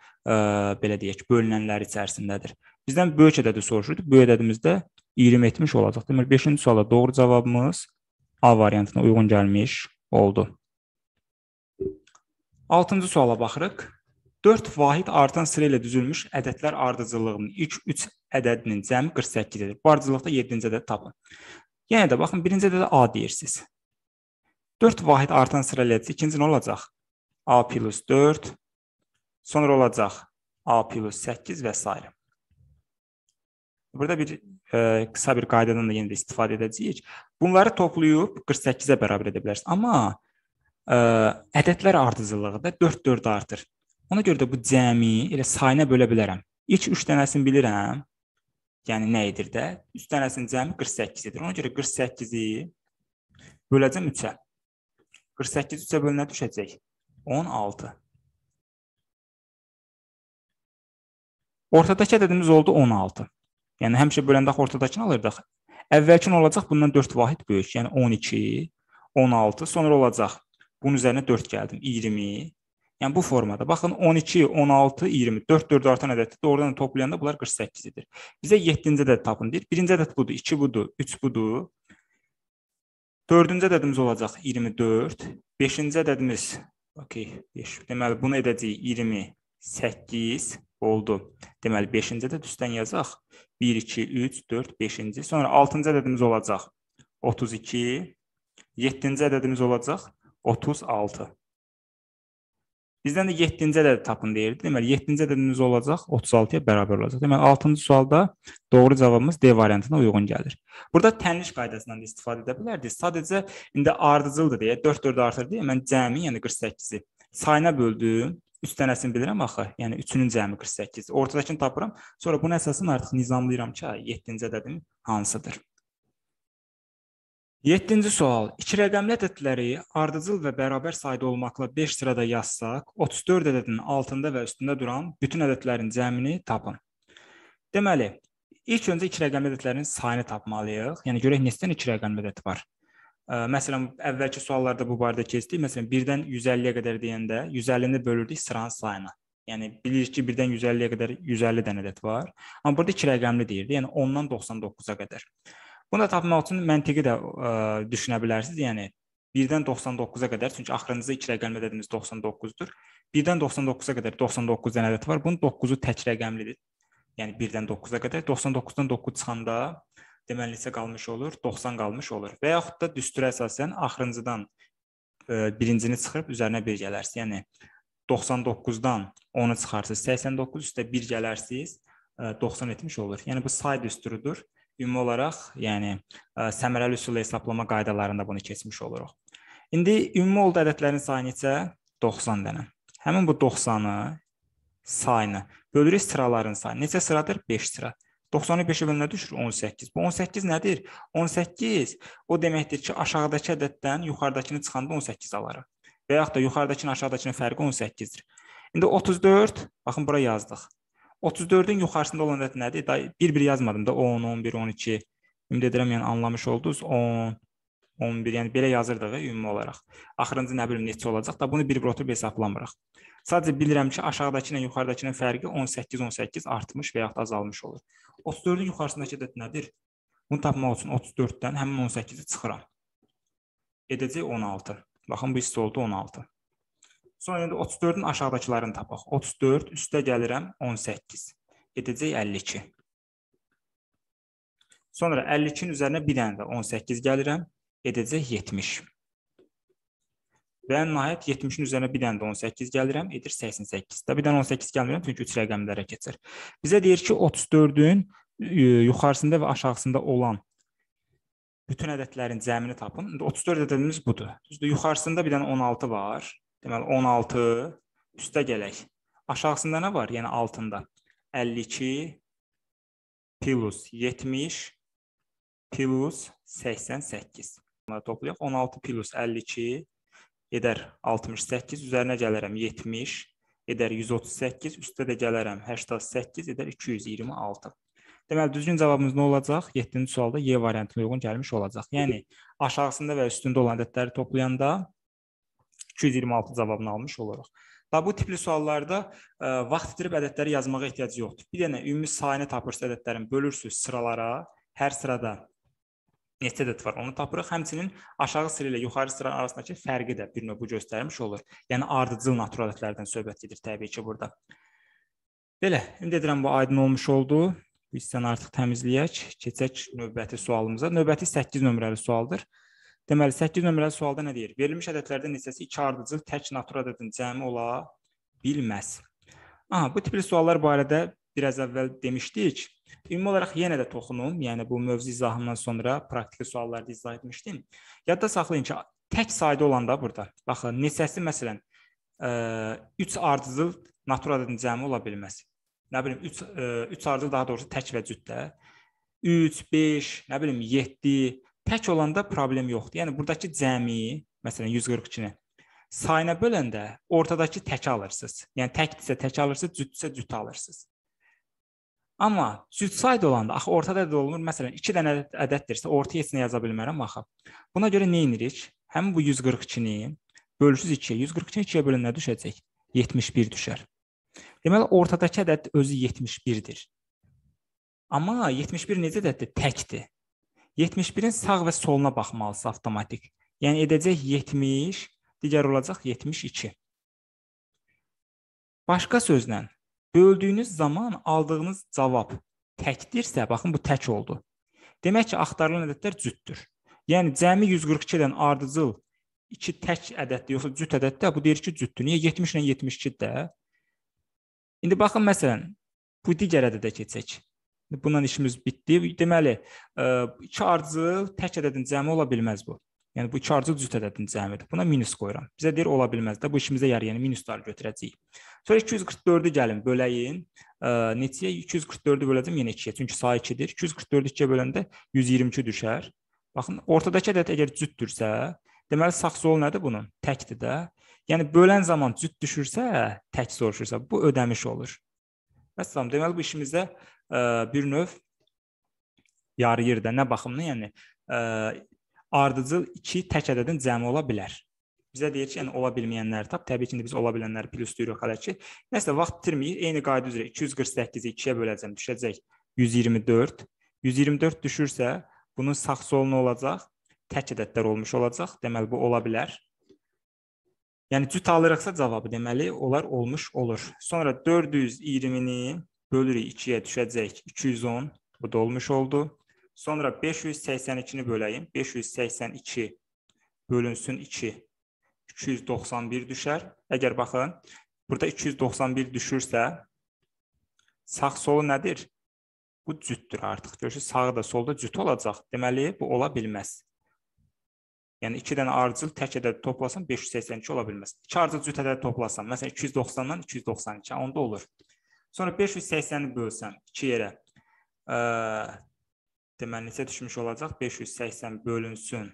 belə deyək, bölünənlər içərisindədir. Bizdən böyük ədədi soruşurdu. Böyük ədədimizdə 20 etmiş olacaq. Deməli 5-ci suala doğru cavabımız A variantına uyğun gəlmiş oldu. 6-cı suala baxırıq. 4 vahid artan sıra ilə düzülmüş ədədlər ardıcıllığının ilk 3 ədədinin cəmi 48-dir. Barcılıqda 7-ci ədədi tapın. Yenə yəni də baxın, birinci ədədə A deyirsiniz. 4 vahid artan sıra ilə ikinci nə olacaq? A plus 4, sonra olacaq A plus 8 və s. Burada bir e, qısa bir qaydadan da yenə də istifadə edəcəyik. Bunları toplayıb 48-ə bərabər edə bilərsən. Amma ə, e, ədədlər ardıcıllığı da 4-4 artır. Ona görə də bu cəmi elə sayına bölə bilərəm. İlk 3 dənəsini bilirəm. Yəni nə edir də? 3 dənəsinin cəmi 48 edir. Ona görə 48-i böləcəm 3-ə. 48 3-ə bölünə düşəcək. 16. Ortadakı ədədimiz oldu 16. Yəni həmişə böləndə ortadakını alırdıq. Əvvəlkin olacaq bundan 4 vahid böyük, yəni 12, 16, sonra olacaq. Bunun üzərinə 4 gəldim, 20. Yəni bu formada. Baxın 12, 16, 20, 4 4 artan ədəddir. Doğrudan toplayanda bunlar 48 edir. Bizə 7-ci ədəd tapın deyir. 1-ci ədəd budur, 2 budur, 3 budur. 4-cü ədədimiz olacaq 24, 5-ci ədədimiz Okey, 5. Deməli, bunu edəcəyik 28 oldu. Deməli, 5-ci də düzdən yazaq. 1, 2, 3, 4, 5-ci. Sonra 6-cı ədədimiz olacaq 32. 7-ci ədədimiz olacaq 36. Bizdən də 7-ci ədədi tapın deyirdi. Deməli 7-ci ədədimiz olacaq 36-ya bərabər olacaq. Deməli 6-cı sualda doğru cavabımız D variantına uyğun gəlir. Burada tənliş qaydasından da istifadə edə bilərdik. Sadəcə indi ardıcıldır deyə 4-4 artır deyə mən cəmi, yəni 48-i sayına böldüm. 3 dənəsini bilirəm axı. Yəni 3-ün cəmi 48. Ortadakını tapıram. Sonra bunun əsasını artıq nizamlayıram ki, 7-ci ədədin hansıdır. 7-ci sual. 2 rəqəmli ədədləri ardıcıl və bərabər sayda olmaqla 5 sırada yazsaq, 34 ədədin altında və üstündə duran bütün ədədlərin cəmini tapın. Deməli, ilk öncə 2 rəqəmli ədədlərin sayını tapmalıyıq. Yəni görək neçədən 2 rəqəmli ədəd var. Məsələn, əvvəlki suallarda bu barədə keçdik. Məsələn, 1-dən 150-yə qədər deyəndə 150-ni bölürdük sıranın sayına. Yəni bilirik ki, 1-dən 150-yə qədər 150 dənə ədəd var. Amma burada 2 rəqəmli deyirdi. Yəni 10-dan 99-a qədər. Bunu da tapmaq üçün məntiqi də ə, e, düşünə bilərsiniz. Yəni 1-dən 99-a qədər, çünki axırıncı 2 rəqəmli ədədimiz 99-dur. 1-dən 99-a qədər 99 dənə ədəd var. Bunun 9-u tək rəqəmlidir. Yəni 1-dən 9-a qədər 99-dan 9 çıxanda deməli isə qalmış olur, 90 qalmış olur. Və yaxud da düsturə əsasən axırıncıdan ə, e, birincini çıxırıb üzərinə 1 gələrsiz. Yəni 99-dan 10-u çıxarsınız, 89 üstə 1 gələrsiniz, ə, e, 90 etmiş olur. Yəni bu say düsturudur ümumi olaraq, yəni ə, e, səmərəli üsulla hesablama qaydalarında bunu keçmiş oluruq. İndi ümumi oldu ədədlərin sayı neçə? 90 dənə. Həmin bu 90-ı sayını bölürük sıraların sayı. Neçə sıradır? 5 sıra. 90-ı 5-ə bölünəndə düşür 18. Bu 18 nədir? 18 o deməkdir ki, aşağıdakı ədəddən yuxarıdakını çıxanda 18 alarıq. Və yaxud da yuxarıdakının aşağıdakının fərqi 18-dir. İndi 34, baxın bura yazdıq. 34-ün yuxarısında olan ədəd nədir? Bir-bir yazmadım da 10, 11, 12. Ümid edirəm yəni anlamış oldunuz. 10, 11, yəni belə yazırdıq ümumi olaraq. Axırıncı nə bilim neçə olacaq da bunu bir-bir oturub hesablamırıq. Sadəcə bilirəm ki, aşağıdakı ilə yuxarıdakının fərqi 18, 18 artmış və yaxud azalmış olur. 34-ün yuxarısındakı ədəd nədir? Bunu tapmaq üçün 34-dən həmin 18-i çıxıram. Edəcək 16. Baxın bu hiss oldu 16. Sonra indi 34-ün aşağıdakılarını tapaq. 34 üstə gəlirəm 18. Edəcək 52. Sonra 52-nin üzərinə bir dənə də 18 gəlirəm, edəcək 70. Və nəhayət 70-in üzərinə bir dənə də 18 gəlirəm, edir 88. Da bir dənə 18 gəlmirəm, çünki 3 rəqəmlərə keçir. Bizə deyir ki, 34-ün yuxarısında və aşağısında olan bütün ədədlərin cəmini tapın. İndi 34 ədədimiz budur. Düzdür? Yuxarısında bir dənə 16 var deməli 16 üstə gələk. Aşağısında nə var? Yəni altında 52 plus 70 plus 88. Bunları toplayaq. 16 plus 52 edər 68, üzərinə gələrəm 70, edər 138, üstə də gələrəm 88, edər 226. Deməli, düzgün cavabımız nə olacaq? 7-ci sualda Y variantına uyğun gəlmiş olacaq. Yəni, aşağısında və üstündə olan ədədləri toplayanda 226 cavabını almış olaraq. Və bu tipli suallarda ə, e, vaxt itirib ədədləri yazmağa ehtiyac yoxdur. Bir dənə ümumi sayını tapırsınız, ədədlərin bölürsüz sıralara, hər sırada neçə ədəd var onu tapırıq. Həmçinin aşağı sıra ilə yuxarı sıra arasındakı fərqi də bir növ bu göstərmiş olur. Yəni ardıcıl natural ədədlərdən söhbət gedir təbii ki burada. Belə, indi deyirəm bu aydın olmuş oldu. Bu hissəni artıq təmizləyək. Keçək növbəti sualımıza. Növbəti 8 nömrəli sualdır. Deməli 8 nömrəli sualda nə deyir? Verilmiş ədədlərdən neçəsi iki ardıcıl tək natur ədədinin cəmi ola bilməz. Aha, bu tipli suallar barədə biraz əvvəl demişdik. Ümumi olaraq yenə də toxunum, yəni bu mövzu izahından sonra praktiki suallarda izah etmişdim. Yadda saxlayın ki, tək sayda olanda burada. Baxın, neçəsi məsələn 3 e, ardıcıl natur ədədinin cəmi ola bilməz. Nə bilim 3 3 e, ardıcıl daha doğrusu tək və cütdə 3, 5, nə bilim 7 tək olanda problem yoxdur. Yəni burdakı cəmi, məsələn 142-ni sayına böləndə ortadakı tək alırsınız. Yəni təkdirsə tək alırsınız, cütdsə cüt alırsınız. Amma cüt sayda olanda axı ortada da olunur. Məsələn 2 dənə ədəddirsə ortaya heç nə yaza bilmərəm axı. Buna görə nə edirik? Həmin bu 142-ni bölürsüz 2-yə. 142-ni 2-yə bölən nə düşəcək? 71 düşər. Deməli ortadakı ədəd özü 71-dir. Amma 71 necə ədəddir? Təkdir. 71-in sağ və soluna baxmalısınız avtomatik. Yəni edəcək 70, digər olacaq 72. Başqa sözlə, böldüyünüz zaman aldığınız cavab təkdirsə, baxın bu tək oldu. Demək ki, axtarılan ədədlər cütdür. Yəni cəmi 142-dən ardıcıl 2 tək ədəddir, yoxsa cüt ədəddir? Hə, bu deyir ki, cütdür. Niyə 70 ilə 72 də? İndi baxın məsələn, bu digər ədədə keçək. Bununla işimiz bitdi. Deməli, iki e, ardıcı tək ədədin cəmi ola bilməz bu. Yəni bu iki ardıcı cüt ədədin cəmidir. Buna minus qoyuram. Bizə deyir ola bilməz də bu işimizə yarayır. Yəni minusları götürəcəyik. Sonra 244-ü gəlin böləyin. E, neçəyə 244-ü böləcəm yenə yəni, 2-yə. Çünki sayı 2-dir. 244-ü 2-yə böləndə 122 düşər. Baxın, ortadakı ədəd əgər cütdürsə, deməli sağ sol nədir bunun? Təkdir də. Yəni bölən zaman cüt düşürsə, tək soruşursa, bu ödəmiş olur. Vəssalam, deməli bu işimizdə bir növ yarı yerdə nə baxımdan, yəni e, ardıcıl 2 tək ədədin cəmi ola bilər. Bizə deyir ki, yəni ola bilməyənləri tap. Təbii ki, indi biz ola bilənləri plus deyirik hələ ki. Nəsə vaxt itirməyir. Eyni qayda üzrə 248-i 2-yə böləcəm, düşəcək 124. 124 düşürsə, bunun sağ solu nə olacaq? Tək ədədlər olmuş olacaq. Deməli bu ola bilər. Yəni cüt alırıqsa cavabı deməli onlar olmuş olur. Sonra 420-ni Bölürük 2-yə düşəcək 210. Bu da olmuş oldu. Sonra 582-ni böləyim. 582 bölünsün 2. 291 düşər. Əgər baxın, burada 291 düşürsə, sağ solu nədir? Bu cütdür artıq. Görürsüz, sağı da solda cüt olacaq. Deməli, bu ola bilməz. Yəni 2 dənə arcıl tək ədəd toplasam 582 ola bilməz. 2 arcıl cüt ədəd toplasam, məsələn 290-dan 292, onda olur. Sonra 580-i bölsən 2 yerə. E, deməli, neçə düşmüş olacaq? 580 bölünsün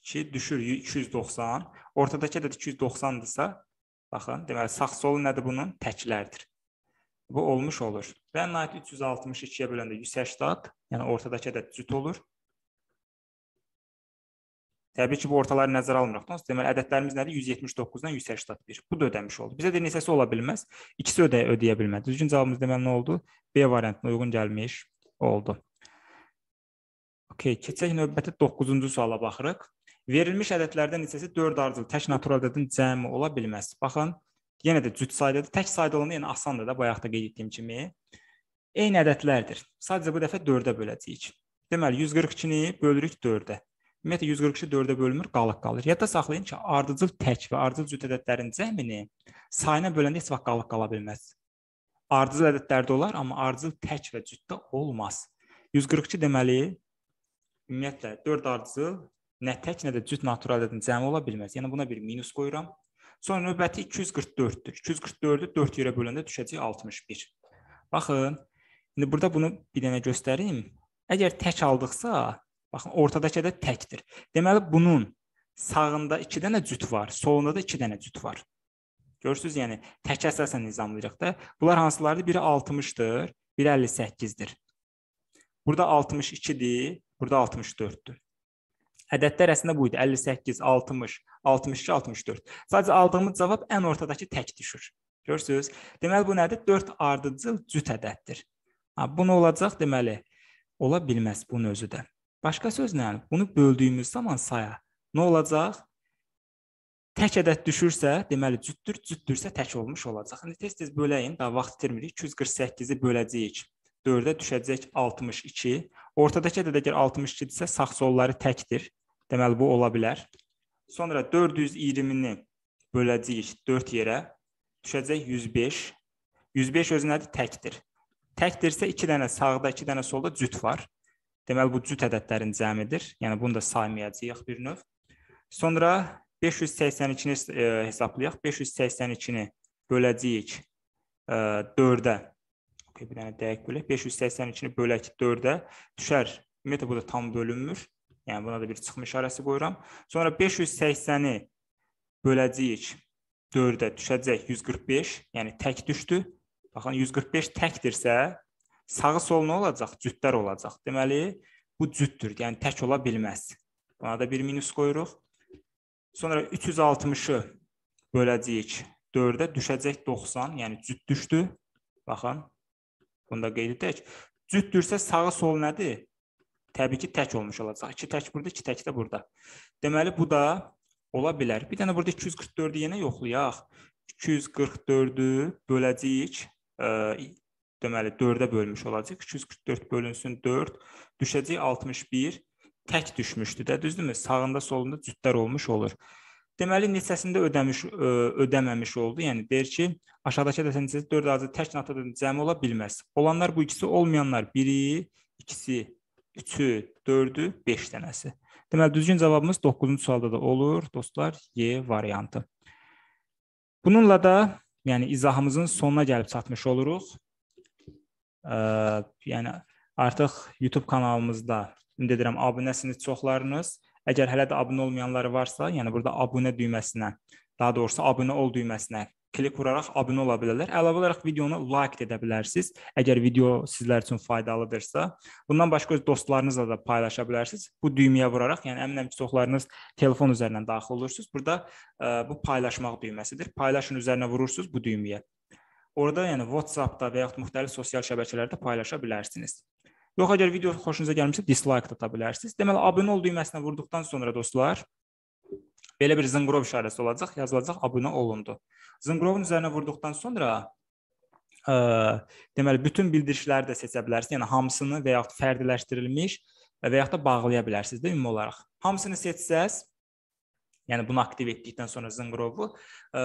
2, düşür 290. Ortadakı ədəd 290-dırsa, baxın, deməli, sağ-solu nədir bunun? Təklərdir. Bu olmuş olur. Və nəhayət 362-yə böləndə 180, yəni ortadakı ədəd cüt olur. Təbii ki, bu ortaları nəzərə almıraq. Onsuz deməli ədədlərimiz nədir? 179-dan 181. Bu da ödəmiş oldu. Bizə də neçəsi ola bilməz? İkisi ödə ödəyə bilmədi. Düzgün cavabımız deməli nə oldu? B variantına uyğun gəlmiş oldu. Okay, keçək növbəti 9-cu suala baxırıq. Verilmiş ədədlərdən neçəsi 4 ardıcıl tək natural ədədin cəmi ola bilməz? Baxın, yenə də cüt saydadır. Tək sayda olanda yenə yəni asandır da, bayaq da qeyd etdiyim kimi. Eyni ədədlərdir. Sadəcə bu dəfə 4-ə böləcəyik. Deməli 142-ni bölürük 4-ə. Ümumiyyətlə 143-ü 4-ə bölünmür, qalıq qalır. Yadda saxlayın ki, ardıcıl tək və ardıcıl cüt ədədlərin cəmini sayına böləndə heç vaxt qalıq qala bilməz. Ardıcıl ədədlərdə olar, amma ardıcıl tək və cütdə olmaz. 142 deməli ümumiyyətlə 4 ardıcıl nə tək, nə də cüt natural ədədin cəmi ola bilməz. Yəni buna bir minus qoyuram. Sonra növbəti 244-dür. 244-ü 4 yerə böləndə düşəcək 61. Baxın, indi burada bunu bir dənə göstərim. Əgər tək aldıqsa, Baxın, ortadakı ədəd təkdir. Deməli bunun sağında 2 dənə cüt var, solunda da 2 dənə cüt var. Görürsüz, yəni tək əsasən nizamlayırıq da. Bunlar hansılardır? Biri 60-dır, biri 58-dir. Burada 62-dir, burada 64-dür. Ədədlər əslində bu idi. 58, 60, 62, 64. Sadəcə aldığımız cavab ən ortadakı tək düşür. Görürsüz? Deməli bu nədir? 4 ardıcıl cüt ədəddir. Ha, bu nə olacaq deməli? Ola bilməz bunun özü də. Başqa sözlə, bunu böldüyümüz zaman saya nə olacaq? Tək ədəd düşürsə, deməli cütdür, cütdürsə tək olmuş olacaq. İndi tez-tez böləyin, daha vaxt itirmirik. 248-i böləcəyik. 4-ə düşəcək 62. Ortadakı ədəd əgər 62-dirsə, sağ solları təkdir. Deməli bu ola bilər. Sonra 420-ni böləcəyik 4 yerə. Düşəcək 105. 105 özü nədir? Təkdir. Təkdirsə 2 dənə sağda, 2 dənə solda cüt var. Deməli bu cüt ədədlərin cəmidir. Yəni bunu da saymayacağıq bir növ. Sonra 582-ni e, hesablayaq. 582-ni böləcəyik e, 4-ə. Okay, bir dənə dəqiq bölək. 582-ni bölək 4-ə düşər. Ümumiyyətlə bu da tam bölünmür. Yəni buna da bir çıxma işarəsi qoyuram. Sonra 580-i böləcəyik 4-ə düşəcək 145. Yəni tək düşdü. Baxın 145 təkdirsə, Sağı sol nə olacaq? Cütlər olacaq. Deməli, bu cütdür, yəni tək ola bilməz. Buna da bir minus qoyuruq. Sonra 360-ı böləcəyik 4-ə, düşəcək 90, yəni cüt düşdü. Baxın, bunu da qeyd edək. Cütdürsə sağı sol nədir? Təbii ki, tək olmuş olacaq. 2 tək burada, 2 tək də burada. Deməli, bu da ola bilər. Bir dənə burada 244-ü yenə yoxlayaq. 244-ü böləcəyik deməli 4-ə bölmüş olacaq. 244 bölünsün 4, düşəcək 61. Tək düşmüşdü də, düzdürmü? Sağında, solunda cütlər olmuş olur. Deməli neçəsində ödəmiş ö, e, ödəməmiş oldu. Yəni deyir ki, aşağıdakı ədədin neçəsi 4 azı tək natadan cəmi ola bilməz. Olanlar bu ikisi olmayanlar 1-i, 2-si, 3-ü, 4-ü, 5 dənəsi. Deməli düzgün cavabımız 9-cu sualda da olur, dostlar, Y variantı. Bununla da yəni izahımızın sonuna gəlib çatmış oluruq. Ə, yəni artıq YouTube kanalımızda ümid edirəm abunəsiniz çoxlarınız. Əgər hələ də abunə olmayanları varsa, yəni burada abunə düyməsinə, daha doğrusu abunə ol düyməsinə klik vuraraq abunə ola bilərlər. Əlavə olaraq videonu like edə bilərsiniz. Əgər video sizlər üçün faydalıdırsa, bundan başqa öz dostlarınızla da paylaşa bilərsiniz. Bu düyməyə vuraraq, yəni əminəm ki, çoxlarınız telefon üzərindən daxil olursunuz. Burada ə, bu paylaşmaq düyməsidir. Paylaşın üzərinə vurursunuz bu düyməyə. Orada yəni WhatsApp-da və yaxud müxtəlif sosial şəbəkələrdə paylaşa bilərsiniz. Yox, əgər video xoşunuza gəlmişsə, dislike da ata bilərsiniz. Deməli, abunə ol düyməsinə vurduqdan sonra dostlar, belə bir zınqrov işarəsi olacaq, yazılacaq abunə olundu. Zınqrovun üzərinə vurduqdan sonra ə, e, deməli bütün bildirişləri də seçə bilərsiniz. Yəni hamısını və yaxud fərdiləşdirilmiş və yaxud da bağlaya bilərsiniz də ümumi olaraq. Hamısını seçsəz, yəni bunu aktiv etdikdən sonra zınqırovu e,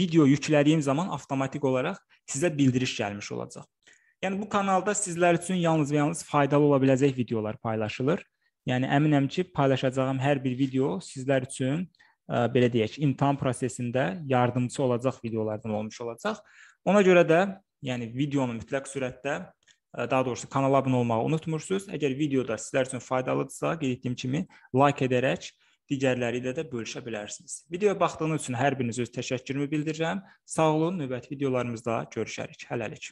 video yüklədiyim zaman avtomatik olaraq sizə bildiriş gəlmiş olacaq. Yəni bu kanalda sizlər üçün yalnız və yalnız faydalı ola biləcək videolar paylaşılır. Yəni əminəm ki, paylaşacağım hər bir video sizlər üçün ə, e, belə deyək, imtahan prosesində yardımçı olacaq videolardan olmuş olacaq. Ona görə də, yəni videonu mütləq sürətdə e, daha doğrusu kanala abunə olmağı unutmursunuz. Əgər video da sizlər üçün faydalıdırsa, qeyd etdiyim kimi like edərək digərləri ilə də bölüşə bilərsiniz. Videoya baxdığınız üçün hər biriniz öz təşəkkürümü bildirirəm. Sağ olun, növbəti videolarımızda görüşərik. Hələlik.